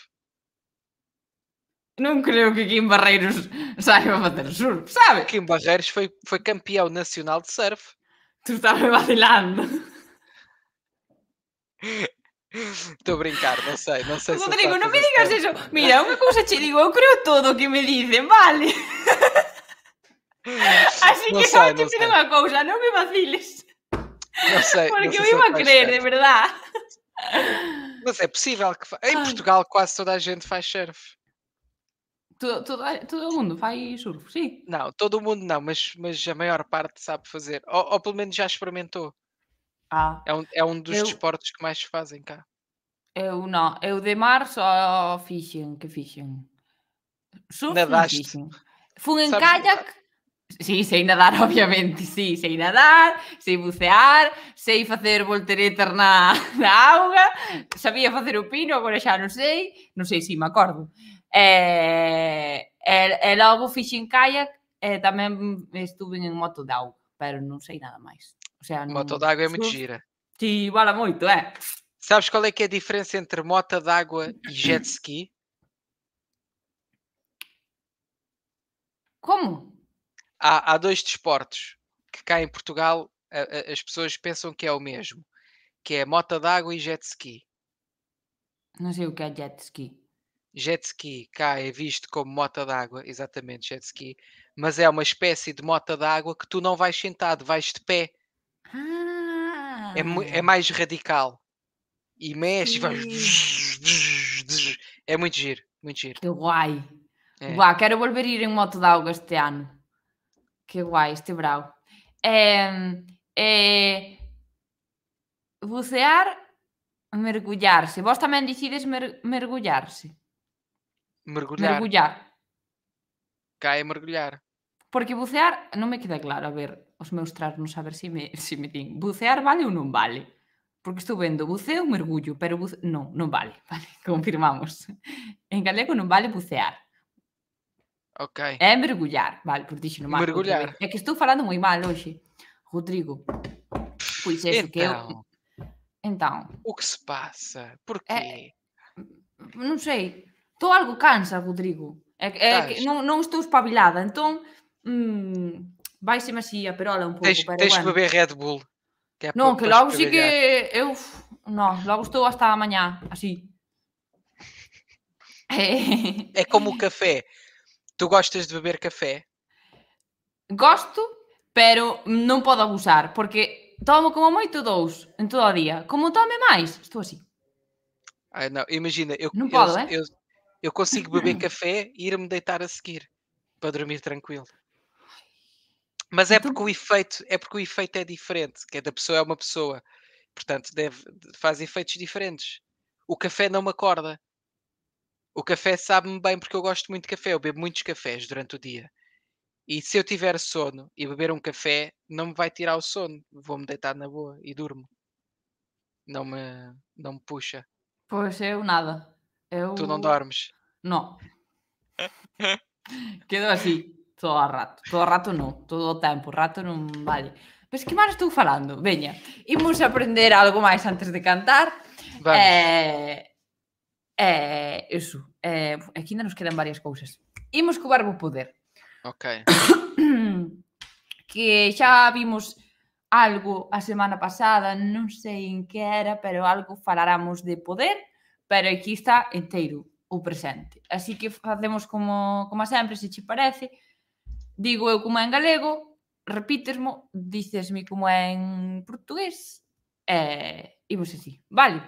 Não creio que Kim Barreiros saiba fazer surf, sabe? O Kim Barreiros foi, foi campeão nacional de surf. Tu estás me vacilando. Estou a brincar, não sei, não sei Rodrigo, se não me digas isso. Mira, uma coisa te digo, eu creio todo o que me dizem, vale? assim que sé, no que sé. una cosa, me vaciles. Não sei. Porque não sei eu é ia crer, é verdade. Mas é possível que. Em Ai. Ah. Portugal quase toda a gente faz surf. Todo, todo, todo mundo faz surf, sim. Não, todo mundo não, mas, mas a maior parte sabe fazer. Ou, ou pelo menos já experimentou. Ah. É um, é um dos eu... desportos que mais se fazem cá. Eu não, eu de mar só fishing, que fishing. Surf Nadaste. Fishing. Fui em Sabes... kayak Sí, sei nadar, obviamente, sí, sei nadar, sei bucear, sei facer volteretas na, na auga, sabía facer o pino, agora xa non sei, non sei se me acordo. E, e, e logo kayak e tamén estuve en moto de auga, pero non sei nada máis. O sea, non... Moto de é muito gira. Ti, vale moito, é. Sabes qual é que é a diferença entre moto de e jet ski? Como? há, há dois desportos que cá em Portugal a, a, as pessoas pensam que é o mesmo, que é mota d'água e jet ski. Não sei o que é jet ski. Jet ski cá é visto como mota d'água, exatamente, jet ski, mas é uma espécie de mota d'água que tu não vais sentado, vais de pé. É é ah. É, é mais radical. E mexe e vais. É muito giro, muito giro. Uai. É. Uau, quero volver a ir em moto d'água este ano. Que guai, este brau. Eh, eh, bucear, mergullarse. Vos tamén dicides mer mergullarse. Mergullar. Mergullar. Cae mergullar. Porque bucear, non me queda claro, a ver, os meus trasnos, a ver se si me, si me din, bucear vale ou non vale? Porque estou vendo buceo mergullo, pero buce... non, non vale, vale, confirmamos. En galego non vale bucear. Ok. É mergulhar, vale, por dizer no mar. Mergulhar. É que estou falando muito mal hoje, Rodrigo. Pois é, é então, que eu... Então. O que se passa? Porquê? É... Não sei. Estou algo cansa, Rodrigo. É, é que não, não estou espabilada, então hum, vai ser assim a perola um pouco. Tens, tens beber Red Bull. Que é não, que logo sim que eu... Não, logo estou até amanhã, assim. É. é como o café. Tu gostas de beber café? Gosto, pero não posso abusar, porque tomo como muito dous em todo o dia. Como tome mais? estou assim. Ah, não, imagina, eu, não eu, podo, eu, é? eu, eu consigo beber café e ir-me deitar a seguir para dormir tranquilo. Mas é então porque o efeito é porque o efeito é diferente. Cada é pessoa é uma pessoa, portanto deve, faz efeitos diferentes. O café não me acorda, o café sabe-me bem porque eu gosto muito de café, eu bebo muitos cafés durante o dia. E se eu tiver sono e beber um café, não me vai tirar o sono. Vou-me deitar na boa e durmo. Não me, não me puxa. Pois eu nada. Eu... Tu não dormes? Não. Quedo assim, todo o rato. Todo o rato não, todo o tempo. O rato não vale. Mas que mal estou falando? Veña, imos aprender algo mais antes de cantar. Vamos. Eh, E eh, iso, eh, aquí ainda nos quedan varias cousas. Imos co verbo poder. Ok. que xa vimos algo a semana pasada, non sei en que era, pero algo faláramos de poder, pero aquí está inteiro o presente. Así que facemos como, como sempre, se che parece, digo eu como é en galego, repítesmo, dicesme como é en portugués, e eh, vos así, vale?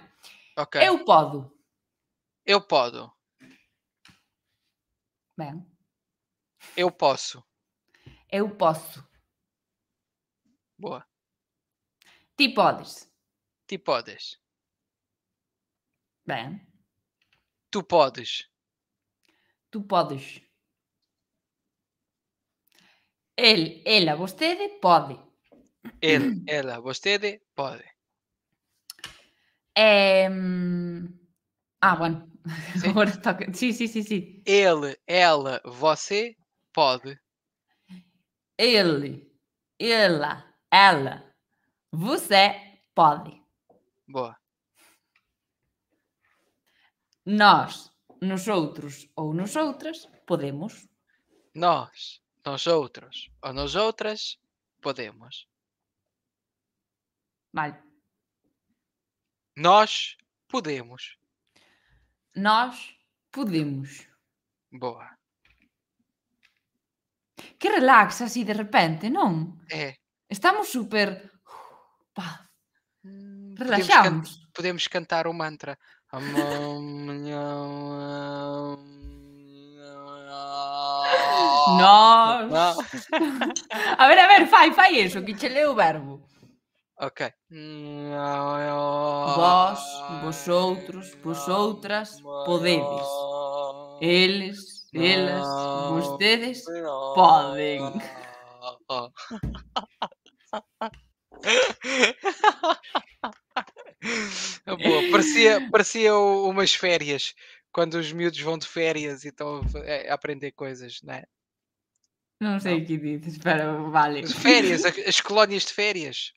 Okay. Eu podo Eu podo. Bem. Eu posso. Eu posso. Boa. Ti podes. Ti podes. Bem. Tu podes. Tu podes. Ele, ela, vostede pode. Ele, ela, vostede pode. Eh, ah, bueno. Sim. Agora toca. Sim, sim, sim, sim. Ele, ela, você pode. Ele, ela, ela, você pode. Boa. Nós, nos outros ou nos outras, podemos. Nós, nós outros ou nós outras, podemos. Vale. Nós podemos. Nós podemos. Boa. Que relaxa assim de repente, não É. Estamos super... Uh, pá. Relaxamos. Hum, podemos, can podemos cantar o mantra. Nós. Ah. A ver, a ver, faz faz isso que che leo o verbo. Ok. Vós, vós outros, vós outras, podedes. Eles, elas, vostedes, podem. É boa, parecia, parecia umas férias, quando os miúdos vão de férias e estão a aprender coisas, não é? Não sei o que dizes, espera, vale. Férias, as colónias de férias.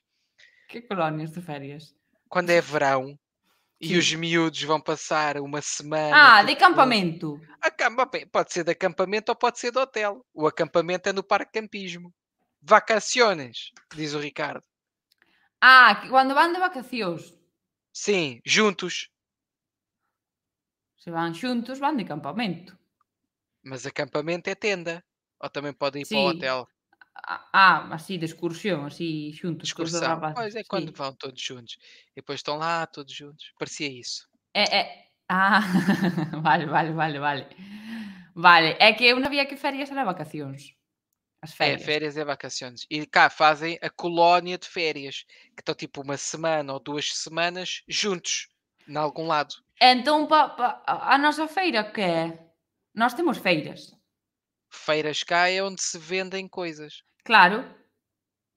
Que é colónias de férias? Quando é verão e os miúdos vão passar uma semana. Ah, de acampamento. acampamento. Pode ser de acampamento ou pode ser de hotel. O acampamento é no parque campismo. Vacaciones, diz o Ricardo. Ah, quando vão de vacações. Sim, juntos. Se vão juntos, vão de acampamento. Mas acampamento é tenda. Ou também podem ir Sim. para o hotel. Ah, ah, assim, da excursão, assim, juntos. Excursão, pois é, quando Sim. vão todos juntos. E depois estão lá todos juntos. Parecia isso. É, é. Ah, vale, vale, vale, vale. Vale, é que eu não via que férias era vacações. As é, férias. É, férias é vacações. E cá fazem a colónia de férias, que estão tipo uma semana ou duas semanas juntos, em algum lado. Então, pa, pa, a nossa feira que é? Nós temos feiras. Feiras cá é onde se vendem coisas. Claro.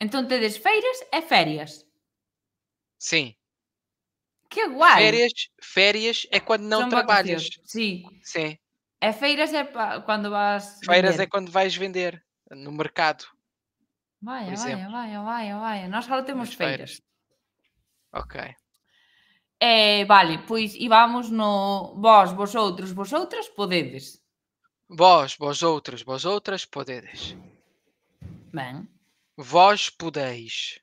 Então tedes feiras é férias. Sim. Que guai. Férias, férias é quando não São trabalhas. Sim. Sim. É feiras é quando vas. Feiras vender. é quando vais vender no mercado. Vai, vai, vai, vai, vai. Nós agora temos feiras. feiras. Ok. Eh, vale, pois e vamos no vós, vosotros, vosotras podedes. Vós, vosotros, vosotras podedes. Bem. Vós podeis.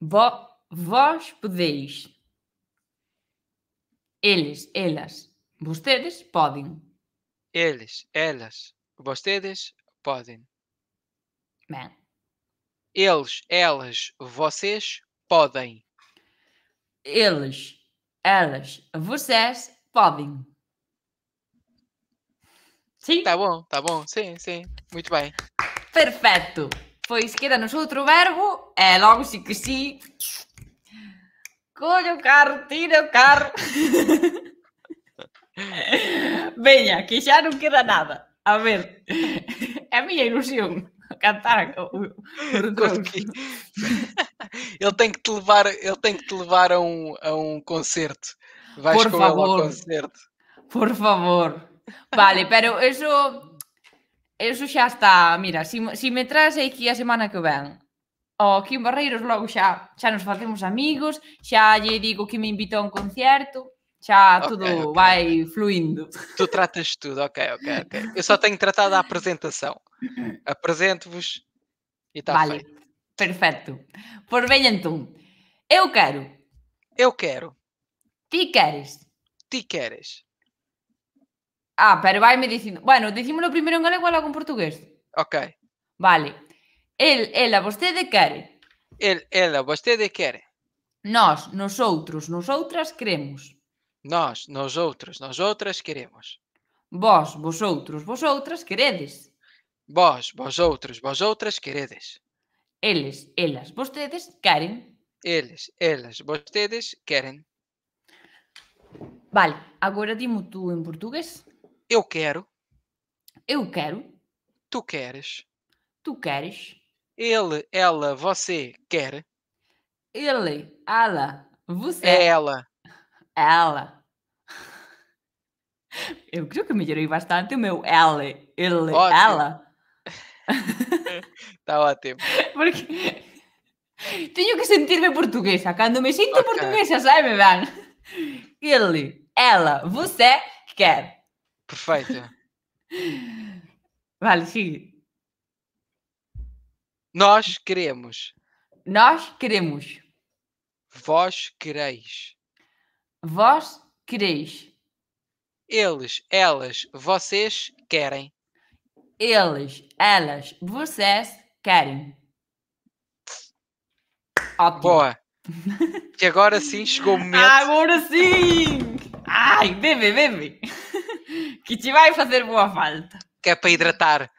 Vo, vós podeis. Eles, elas. Vocês podem. Eles, elas. Vocês podem. Bem. Eles, elas, vocês podem. Eles, elas, vocês podem. Sim? Tá bom, tá bom. Sim, sim. Muito bem. Pois Poi scheda nos outro verbo e é logo si che si. Coglio car, tiro car. Veña, que xa non queda nada. A ver, é a miña ilusión cantar o, ele tem que te levar ele tem que te levar a um, a um concerto vais por com favor. ele ao concerto por favor vale, pero eso Eso xa está, mira, si, si me traes aquí a semana que ven ao Kim Barreiros, logo xa xa nos facemos amigos, xa lle digo que me invitou a un concerto, xa tudo okay. vai fluindo. Tu tratas tudo, ok, ok, ok. Eu só tenho tratado a apresentação. Apresento-vos e está Vale, feito. perfecto. Pois ben eu quero. Eu quero. Ti queres. Ti queres. Ah, pero me dicindo. Bueno, dicímolo primeiro en galego e logo en portugués. Ok. Vale. El, ela, vostede quere. El, ela, vostede quere. Nós, nos outros, nos queremos. Nós, nos outros, queremos. Vós, vos vosoutros, vos queredes. Vós, vos vosoutras vosoutras queredes. Eles, elas, vostedes queren. Eles, elas, vostedes queren. Vale, agora dimo tú en portugués. Eu quero. Eu quero. Tu queres. Tu queres. Ele, ela, você quer. Ele, ela, você. É ela. Ela. Eu creio que me gerei bastante o meu ele, ele, ótimo. ela. Está ótimo. Porque tenho que sentir-me portuguesa. Quando me sinto okay. portuguesa, sabe, me bem. Ele, ela, você quer. Perfeito. Vale, sim Nós queremos. Nós queremos. Vós quereis. Vós quereis. Eles, elas, vocês querem. Eles, elas, vocês querem. Ótimo. Boa. E agora sim chegou o momento. Agora sim! Ai, bebe, bebe! Que te vai fazer boa falta. Que é para hidratar.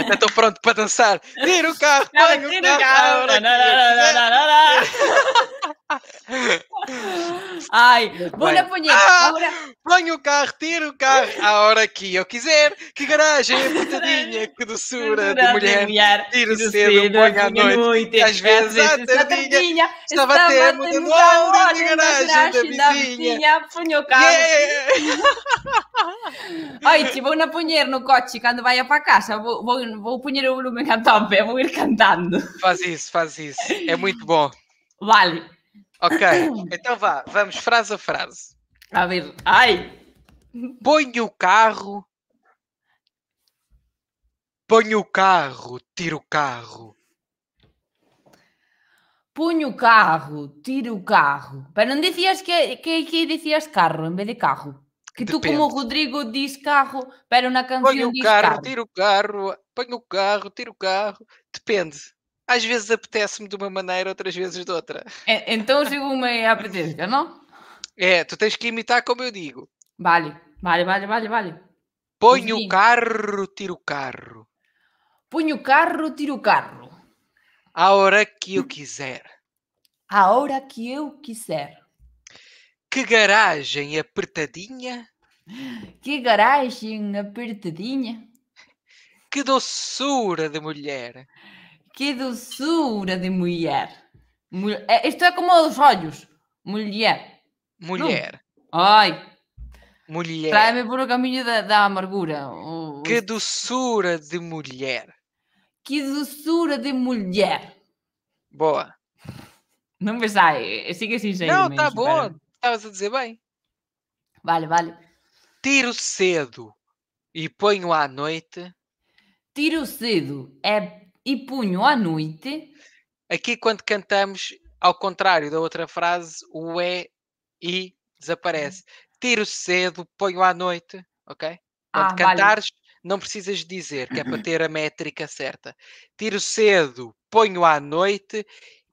Até estou pronto para dançar. Tira o carro! tira o carro! Não, não, não, não, né? não, não. Ai, bolha bonita. Ah, Agora... Ponho o carro, tiro o carro à hora que eu quiser. Que garagem apertadinha, que doçura de mulher. mulher. Tiro cedo, põe à noite. noite. Às vezes, à tardinha, estava até mudando a hora de garagem da vizinha. Ponho o carro. Oi, te vou na punher no coche quando vai para casa. Vou, vou, vou o volume a vou ir cantando. Faz isso, faz isso. É muito bom. Vale. Ok, então vá, vamos frase a frase. A ver, ai! Ponho o carro. Ponho o carro, tiro o carro. Ponho o carro, tiro o carro. Para não dizias que, que, que dicías carro em vez de carro. Que tu Depende. como Rodrigo diz carro, pero na canção. Ponho o carro, carro. tiro o carro, ponho o carro, tiro o carro. Depende às vezes apetece-me de uma maneira, outras vezes de outra. É, então eu digo uma é apetecer, não? É, tu tens que imitar como eu digo. Vale, vale, vale, vale, vale. Põe o carro, tiro o carro. Põe o carro, tiro o carro. A hora que eu quiser. A hora que eu quiser. Que garagem apertadinha. Que garagem apertadinha. Que doçura de mulher. Que doçura de mulher. mulher. É, isto é como os olhos. Mulher. Mulher. Não. Ai. Mulher. Trai-me por o caminho da, da amargura. que doçura de mulher. Que doçura de mulher. Boa. Não me sai. Siga assim, gente. Não, está bom. Estavas a dizer bem. Vale, vale. Tiro cedo e ponho à noite. Tiro cedo é e punho à noite. Aqui, quando cantamos, ao contrário da outra frase, o E é e desaparece. Uhum. Tiro cedo, ponho à noite, ok? Quando ah, cantares, vale. não precisas dizer, que é para ter a métrica certa. Tiro cedo, ponho à noite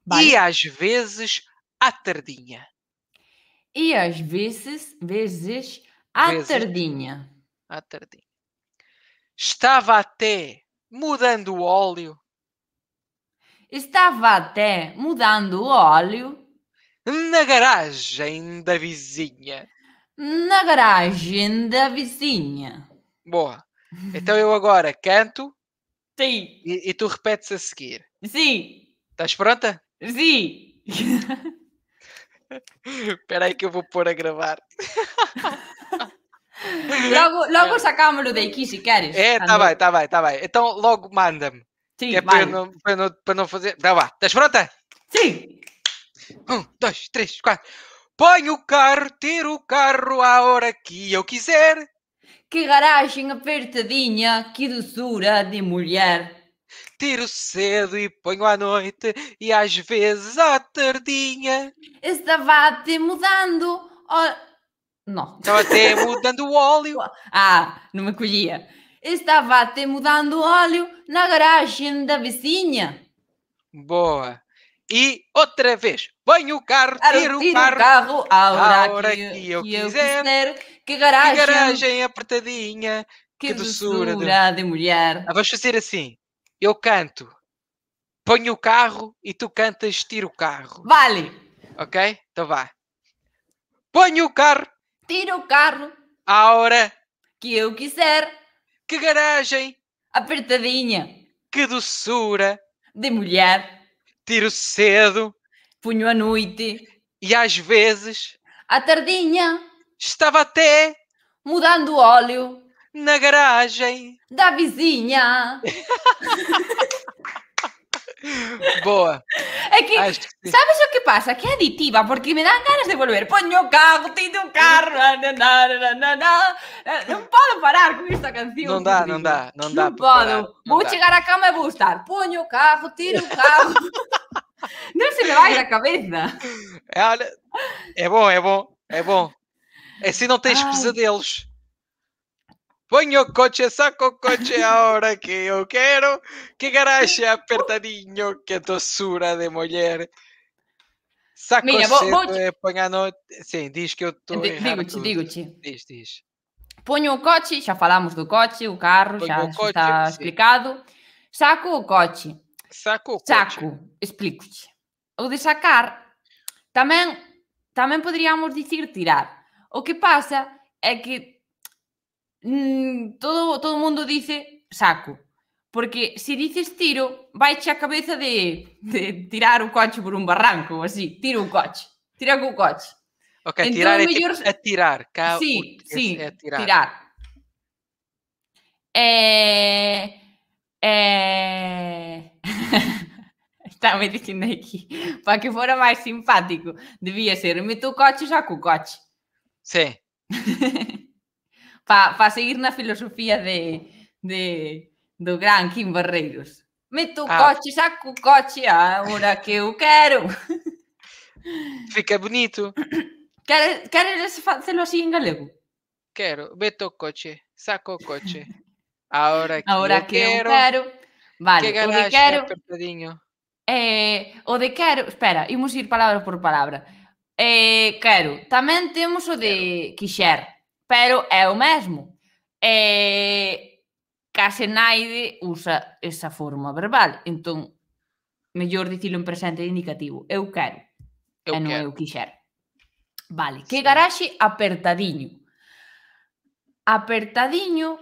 vale. e às vezes à tardinha. E às vezes, vezes, à vezes, tardinha. À tardinha. Estava até mudando o óleo Estava até mudando o óleo na garagem da vizinha. Na garagem da vizinha. Boa. Então eu agora canto. Sim. E, e tu repetes a seguir. Sim. Estás pronta? Sim. Espera aí que eu vou pôr a gravar. logo logo é. sacámos-lo daqui se queres. É, tá bem, tá bem, tá bem. Então logo manda-me. Sim, é para não, para, não, para não fazer. dá lá, estás pronta? Sim! Um, dois, três, quatro. Põe o carro, tiro o carro à hora que eu quiser. Que garagem apertadinha, que doçura de mulher. Tiro cedo e ponho à noite e às vezes à tardinha. Estava-te mudando. Oh... Não. Estava até mudando o óleo. Ah, não me colhia estava até mudando óleo na garagem da vizinha. Boa. E outra vez, põe o carro, tira o carro, carro a hora, a hora que, que, eu, que eu quiser. quiser. Que garagem, que garagem apertadinha, que, que doçura, doçura de... de mulher. Ah, vamos fazer assim, eu canto, põe o carro e tu cantas, tira o carro. Vale. Ok? Então vá. Põe o carro. tira o carro. A hora que eu quiser que garagem! Apertadinha! Que doçura! De mulher! Tiro cedo! Punho à noite! E às vezes. À tardinha! Estava até. Mudando óleo! Na garagem! Da vizinha! Boa. É que, Acho que ¿sabes o que é Que aditiva, porque me dá ganas de volver. Poño o carro. Na, o carro. na, não parar com esta canção. Não dá, não dá, não dá. Non vou chegar à cama e vou estar. Poño carro, o carro. não se me vai da cabeça É, olha, é bom, é bom, é bom. É assim não tens Ai. pesadelos. Ponho o coche, saco o coche hora que eu quero. Que garaxe apertadinho, que doçura de mulher. Saco Mira, vou, vou Sim, diz que eu estou Digo-te, digo-te. Diz, diz. Ponho o coche, já falámos do coche, o carro, Ponho já o coche, está sim. explicado. Saco o coche. Saco o coche. Saco, explico-te. O de sacar, também, também poderíamos dizer tirar. O que passa é que Hum, todo, todo mundo dice saco. Porque si dices tiro, vaiche a cabeza de, de tirar o coche por un barranco ou así. Tiro o coche. Tira o coche. Ok, é entón, tirar é tipo mellor... Tipo, é atirar. Ca... Sí, es, sí, é tirar. tirar. Eh, eh... Estaba dicindo aquí, para que fora máis simpático, devia ser meto o coche xa co coche. Sí. para pa seguir na filosofía de, de, do gran Kim Barreiros. Meto o ah. coche, saco o coche a hora que eu quero. Fica bonito. Queres, queres facelo así en galego? Quero. Meto o coche, saco o coche. A hora que, hora eu, que quero, eu quero. Vale, que o de quero... Eh, o de quero... Espera, imos ir palabra por palabra. Eh, quero. Tamén temos o de quero. quixer pero é o mesmo. E case naide usa esa forma verbal. Entón, mellor dicilo en presente indicativo. Eu quero. Eu e non quero. eu quixer. Vale, que garaxe apertadiño. Apertadiño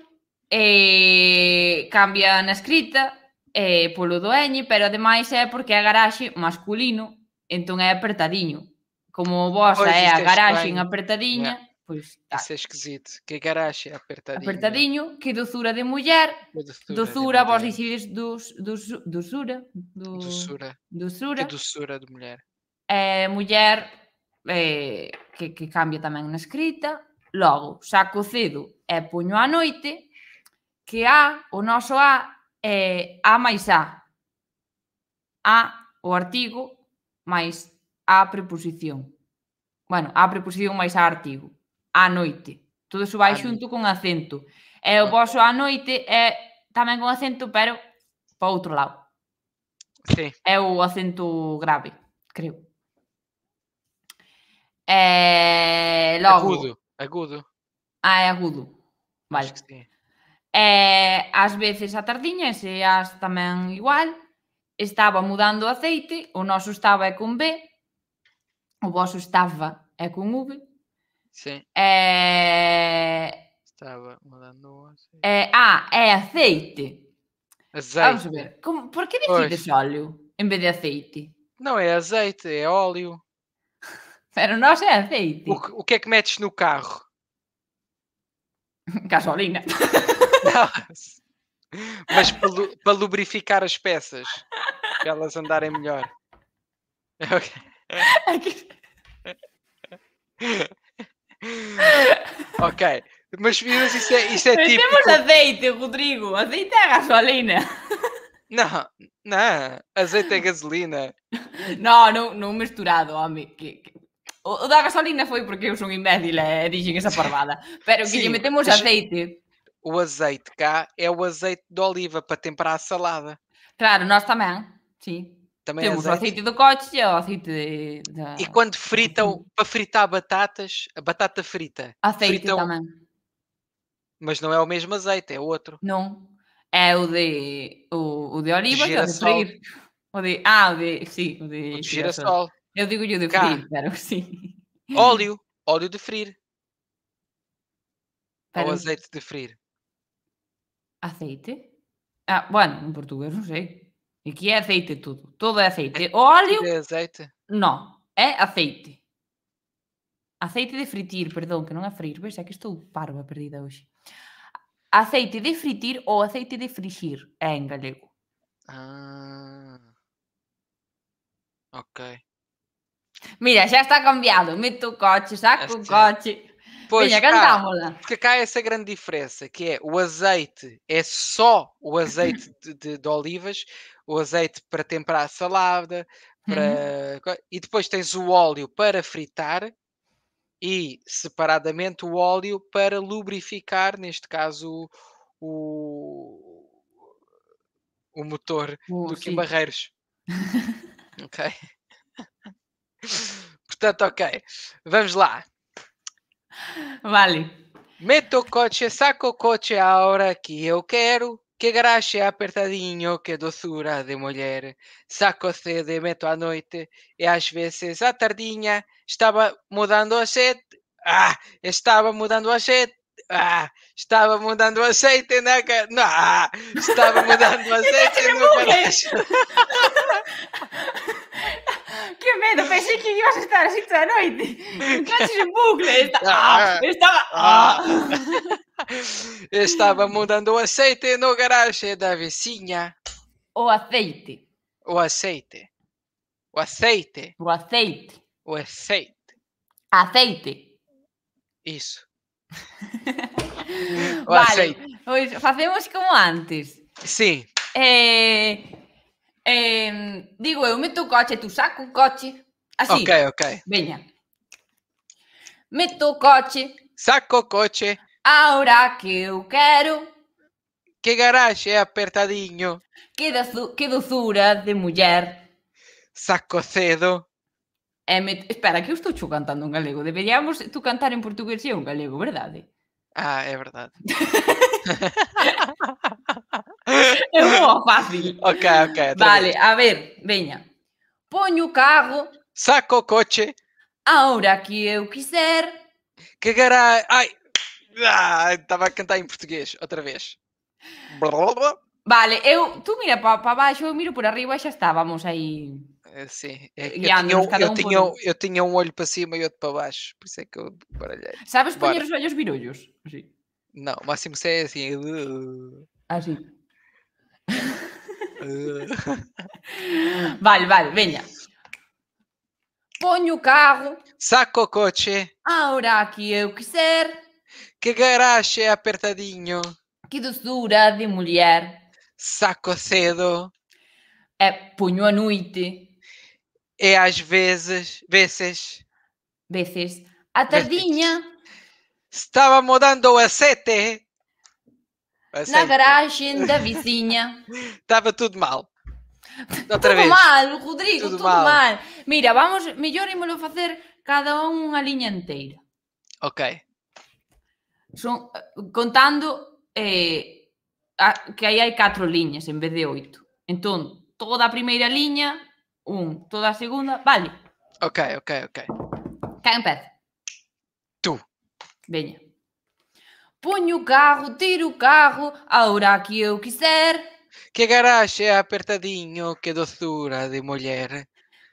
eh, cambia na escrita eh, polo do pero ademais é porque é garaxe masculino, entón é apertadiño. Como vos pois é a garaxe en apertadiña, yeah. Pois, tá. Isso é esquisito. Que garaxe apertadinho. Apertadinho, que doçura de mulher. Doçura, doçura vós dicides dos, dos, doçura. Do, doçura. Doçura. Que doçura de mulher. É, muller é, eh, que, que cambia tamén na escrita. Logo, xa cocido e puño a noite que A, o noso A é A máis A. A, o artigo, máis a preposición. Bueno, a preposición máis a artigo a noite. Todo iso vai xunto con acento. E o vosso a noite é tamén con acento, pero pa outro lado. Sí. É o acento grave, creo. É... logo... Agudo, agudo. Ah, é agudo. Vale. que sí. é... ás veces a tardiña, se as tamén igual estaba mudando o aceite, o noso estaba é con B, o vosso estaba é con V, Sim. É... Estava mandando... Assim. É, ah, é azeite. Azeite. Vamos ver. Como, por que decides óleo em vez de azeite? Não é azeite, é óleo. Para nós é azeite. O que, o que é que metes no carro? Gasolina. mas para, para lubrificar as peças, para elas andarem melhor. Okay. É ok. Mas, isso é, isso é mas Temos azeite, Rodrigo. Azeite é gasolina. Não, não. Azeite é gasolina. Não, não, não misturado, homem. Que, que... O, o da gasolina foi porque eu sou um imbécil é, dizem essa parvada. Pero que Sim, metemos azeite. O azeite cá é o azeite de oliva para temperar a salada. Claro, nós também. Sim. Também Temos é azeite. É o aceite do coche, o aceite da... E quando fritam, uhum. para fritar batatas, a batata frita. Aceite fritam, também. Mas não é o mesmo azeite, é outro. Não. É o de, o, o de oliva, de girassol. É o de freir. O de, ah, o de, sim, o de, o de girassol. Eu digo o de Cá. frir, claro, sim. Óleo, óleo de frir. Para Ou azeite de frir. Azeite? Ah, bom, bueno, em português não sei. E que é azeite tudo. É é tudo é azeite. Óleo. É azeite? Não, é azeite. Azeite de fritir, perdão, que não é freir. Veja é que estou parva perdida hoje. Azeite de fritir ou azeite de frigir é em galego. Ah. Ok. Mira, já está cambiado. Mete o coche, saca este... o coche. Pois, Vinha, cantámola. Porque cá é essa grande diferença, que é o azeite, é só o azeite de, de, de olivas, o azeite para temperar a salada, para... Uhum. e depois tens o óleo para fritar e separadamente o óleo para lubrificar, neste caso, o, o motor do Kim Barreiros. ok. Portanto, ok. Vamos lá. Vale. Meto o coche, saco o coche a hora que eu quero. Que graxa apertadinho, que doçura de mulher. Saco-se de meto à noite e às vezes à tardinha estava mudando a sede. Ah, estava mudando a sede. Ah, estava mudando aceite na cara. Não, ah, estava mudando aceite no colégio. que medo, pensei que ibas a estar às 5 da noite. Entonces, bucle. Esta, ah, ah estaba. Ah. ah. Estava mudando o aceite no garagem da vizinha. O aceite. O aceite. O aceite. O aceite. O aceite. Aceite. Isso. o vale, aceite. Pois como antes. Sim. Eh, eh, digo, eu meto o coche, tu saco o coche. Así. Assim. Ok, ok. venha Meto o coche. Saco o coche. Ahora que eu quero Que garaxe apertadiño Que, dozu, que dozura de muller Saco cedo e me... Espera, que eu estou chu cantando en galego Deberíamos tú cantar en portugués e en galego, verdade? Ah, é verdade É boa fácil Ok, ok Vale, a ver, veña Poño o carro Saco o coche Ahora que eu quiser Que gara... Ai, Ah, a cantar em português, outra vez. Vale, eu, tu, mira para pa baixo, eu miro por arriba e já está, vamos aí. É, sim, é, eu, tinha, um, eu, um tinha, um, eu tinha um olho para cima e outro para baixo, por isso é que eu baralhei. Sabes Bora. poñer os olhos virulhos? Sí. Não, o máximo se é assim. Uh... Ah, uh. vale, vale, venha. Poño o carro. Saco o coche. Ahora que eu quiser. Que garage é apertadinho. Que doçura de mulher. Saco cedo. É punho à noite. É às vezes, vezes. Vezes. À tardinha. Estava mudando o aceite. aceite. Na garagem da vizinha. Estava tudo mal. Outra tudo vez. mal, Rodrigo, tudo, tudo mal. mal. Mira, vamos, melhor ímolo fazer cada um a linha inteira. Ok. Son eh, contando eh, a, que aí hai catro liñas en vez de oito. Entón, toda a primeira liña, un, toda a segunda, vale. Ok, ok, ok. Quen empeza? Tú. Veña. Poño o carro, tiro o carro, a hora que eu quiser. Que garaxe apertadinho, que dozura de muller.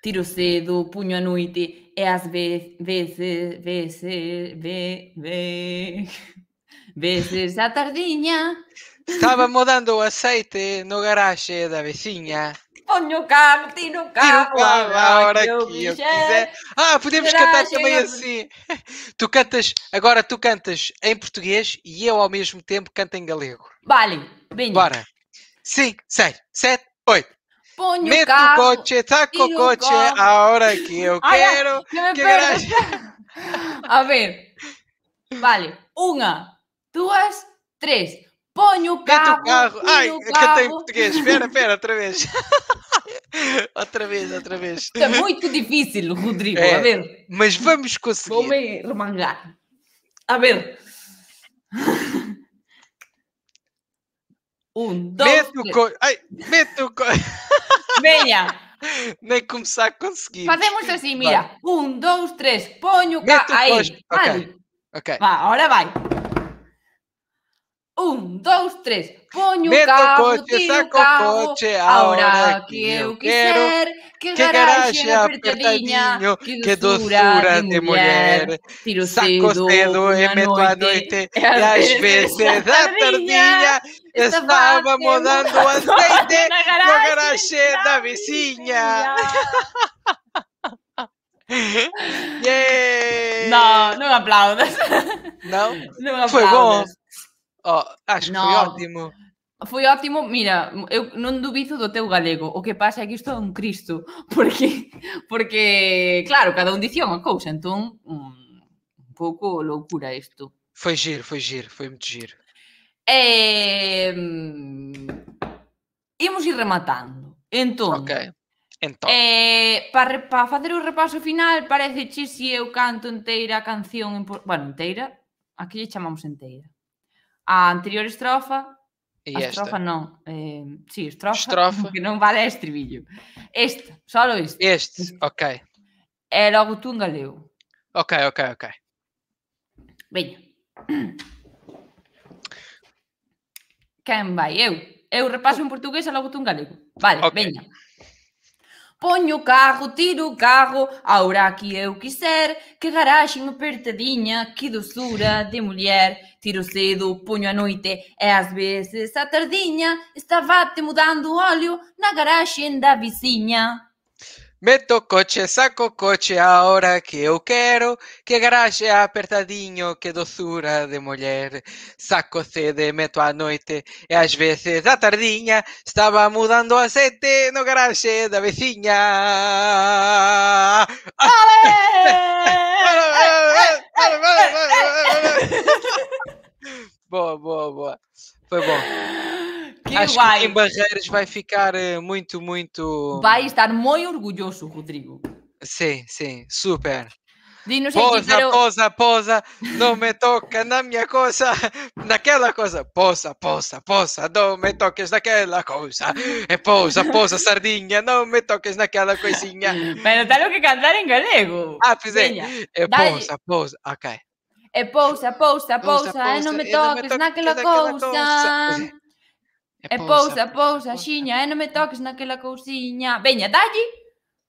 tiro cedo, punho à noite, é às vezes, vezes, vezes, vezes, vezes à tardinha. Estava mudando o aceite no garagem da vizinha. Ponho o carro, tiro o carro, tiro o a hora que eu quiser. quiser. Ah, podemos cantar também eu... assim. Tu cantas, agora tu cantas em português e eu ao mesmo tempo canto em galego. Vale, bem. Bora. 5, 6, 7, 8. Ponho Meto o carro, coche, taco o coche a hora que eu quero. Que que A ver. Vale. Uma, duas, três. Ponho o carro. Meto o carro. Ai, o é carro. português. Espera, espera, outra vez. outra vez, outra vez. Está é muito difícil, Rodrigo. É, a ver. Mas vamos conseguir. Vou me remangar. A ver. Un, 2, mete o co, ai, mete o co. Venha. Nem como sa consegui. Faz muito assim, mira. 1, 2, 3, poño ca, aí, val. Okay. Vá, olha, vai. 1, 2, 3, poño ca, o quinto, che, que eu quero. Que, que garaje apertadinho, que, doçura de mulher. mulher. Tiro Saco cedo, cedo e meto à noite, é e às vezes da tardinha estávamos é dando azeite na garagem da vizinha. yeah. Não, não aplaudas. Não? não aplaudas. Foi bom. Oh, acho não. que foi ótimo. Foi ótimo, mira, eu non dubizo do teu galego. O que pasa é que isto é un cristo, porque porque claro, cada un dicía unha cousa, entón un, un pouco loucura isto. Foi giro, foi giro, foi moito giro. E imos ir rematando. Entón, okay. Entón. Eh, para, para facer o repaso final, parece che si eu canto enteira a canción... Bueno, enteira, aquí lle chamamos enteira. A anterior estrofa E a esta. estrofa non. Eh, sí, estrofa, estrofa. que non vale a estribillo. Este, só este. Este, ok. É logo tú en galego. Ok, ok, ok. Veña. Quem vai? Eu. Eu repaso en portugués e logo tú en galego. Vale, okay. veña. Ponho o carro, tiro o carro, a hora que eu quiser. Que garagem apertadinha, que doçura de mulher. Tiro cedo, ponho à noite, é às vezes à tardinha. Estava-te mudando óleo na garagem da vizinha. Meto coche, saco coche a hora que eu quero, que garagem apertadinho, que doçura de mulher. Saco sede, meto à noite e às vezes à tardinha, estava mudando a sete no garagem da vizinha. boa, boa, boa. Foi bom. Que Acho vai. que em Barreiras vai ficar eh, muito, muito. Vai estar muito orgulhoso, Rodrigo. Sim, sim, super. Dinos posa, aqui, posa, posa, não me toca na minha coisa, naquela coisa. Posa, posa, posa, não me toques naquela coisa. É posa, posa, sardinha, não me toques naquela coisinha. Mas tenho que cantar em galego. Ah, fizei. É posa, posa, ok. É posa, posa, posa, posa, posa. não me toques naquela, naquela coisa. coisa. E pousa, pousa, xiña, e non me toques naquela cousiña. Veña, dalle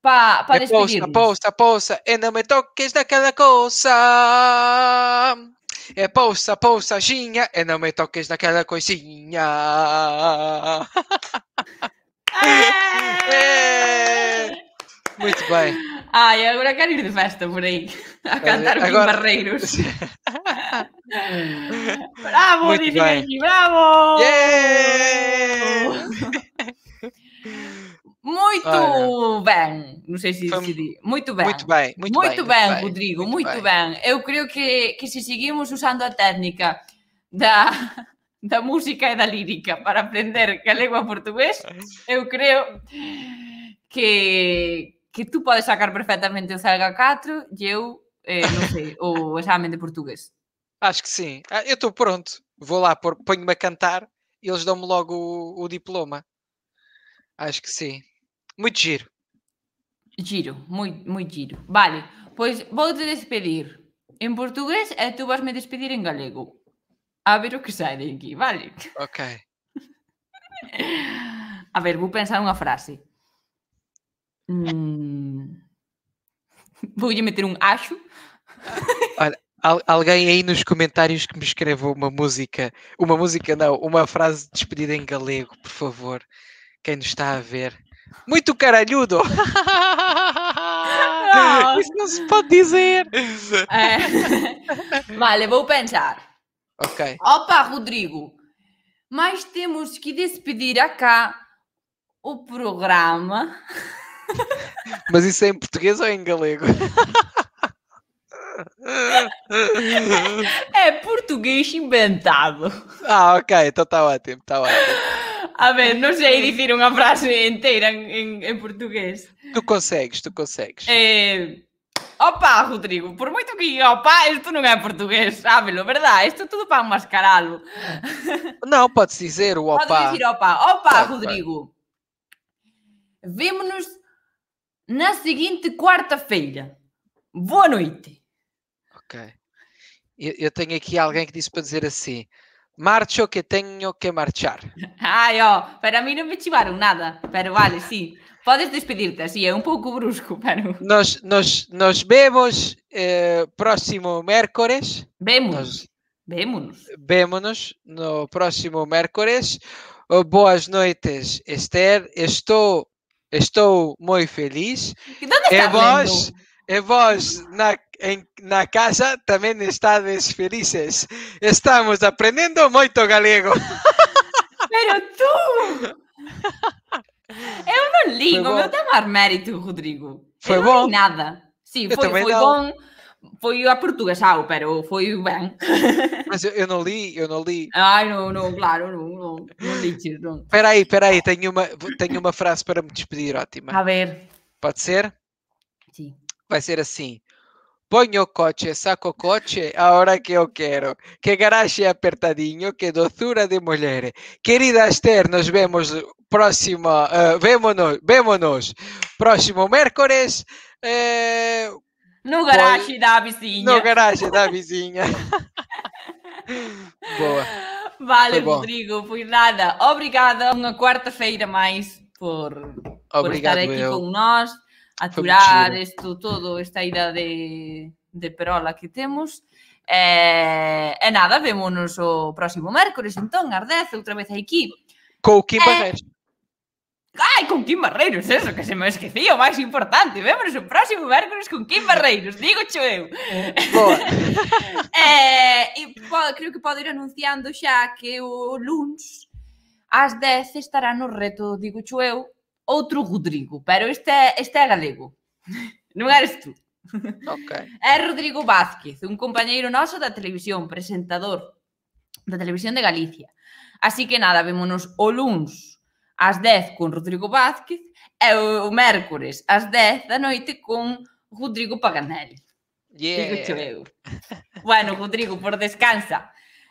pa, pa despedirnos. Pousa, pousa, pousa, e non me toques naquela cousa. E pousa, pousa, xiña, e non me toques naquela cousiña. Eh! Muito bem. Ai, agora quero ir de festa por aí. A cantar agora... com barreiros. bravo, Muito bravo! Yeah! Muito Olha. bem, não sei se decidi. Muito bem. Muito bem, muito, muito bem, bem, bem, Rodrigo, muito, muito bem. bem. Eu creio que, que se seguimos usando a técnica da, da música e da lírica para aprender a língua portuguesa, eu creio que, que tu podes sacar perfeitamente o Sarga 4 e eu, eh, não sei, o exame de português. Acho que sim. Ah, eu estou pronto. Vou lá, ponho-me a cantar e eles dão-me logo o, o, diploma. Acho que sim. Muito giro. Giro, muito, muito giro. Vale, pois vou-te despedir em português e eh, tu vas me despedir em galego. A ver o que sai daqui, vale? Ok. a ver, vou pensar uma frase. Hum... Vou-lhe meter um acho. Olha, alguém aí nos comentários que me escreva uma música, uma música não, uma frase de despedida em galego, por favor. Quem nos está a ver. Muito caralhudo! Não. Isso não se pode dizer! É. Vale, vou pensar. Ok. Opa, Rodrigo! Mas temos que despedir cá o programa. Mas isso é em português ou é em galego? É português inventado. Ah, ok, então está ótimo, está ótimo. A ver, não sei dizer uma frase inteira em, em português. Tu consegues, tu consegues. É... Opa, Rodrigo, por muito que opa, isto não é português, sabe-lo, verdade? Isto é tudo para mascará-lo. Não, podes dizer o opa. Podes dizer opa. Opa, Rodrigo. Vemo-nos na seguinte quarta-feira. Boa noite. Ok. Eu, eu, tenho aqui alguém que disse para dizer assim: Marcho que tenho que marchar. Ai, ó, para mim não me chivaram nada. Pero vale, sim. Podes despedir-te, assim, é um pouco brusco. Pero... Nos, nos, nos vemos eh, próximo mércores. Vemos. Vemo-nos. Vemo-nos no próximo mércores. Boas noites, Esther. Estou Estou moi feliz. E vós, e vós na, en, na casa tamén estades felices. Estamos aprendendo moito galego. Pero tú! Eu non ligo, meu tá mérito, Rodrigo. Foi bom. nada. Sim, foi, foi bom. foi aportuguesado, pero foi bem. Mas eu, eu, não li, eu não li. Ai, não, não, claro, não, não, li. Não. Peraí, peraí, tenho uma, tenho uma frase para me despedir, ótima. A ver. Pode ser? Sim. Vai ser assim. Ponho coche, saco coche, agora que eu quero. Que garagem apertadinho, que doçura de mulher. Querida Esther, nos vemos próxima, uh, eh, vémonos, vémonos, próximo mércores. Uh, no garagem da vizinha. No garagem da vizinha. Boa. Vale, Foi Rodrigo, Foi nada. Obrigada. Uma quarta-feira mais por, por estar aqui eu. com nós, aturar isto todo, esta ida de, de perola que temos. É nada, vemos-nos o próximo mércores, então. ás outra vez Com o Kim Barreiros. Ai, con Kim Barreiros, eso, que se me esquecía o máis importante. Vémonos o próximo mércores con Kim Barreiros, digo cho eu. eh, e pode, creo que pode ir anunciando xa que o luns ás 10 estará no reto, digo cho eu, outro Rodrigo, pero este, este é galego. Non eres tú. Okay. É Rodrigo Vázquez, un compañeiro noso da televisión, presentador da televisión de Galicia. Así que nada, vémonos o luns ás 10 con Rodrigo Vázquez e o, o mércores ás 10 da noite con Rodrigo Paganelli. Yeah. Eu. Bueno, Rodrigo, por descansa.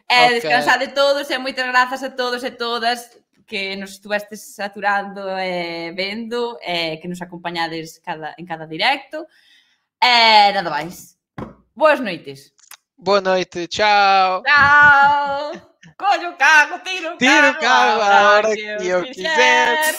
É, okay. descansade todos e moitas grazas a todos e todas que nos estuvestes saturando e eh, vendo, eh, que nos acompañades cada, en cada directo. E eh, nada máis. Boas noites. Boa noite. Tchau. Tchau. Colhe o carro, tira o tira carro. Tira o carro a hora que eu quiser. quiser.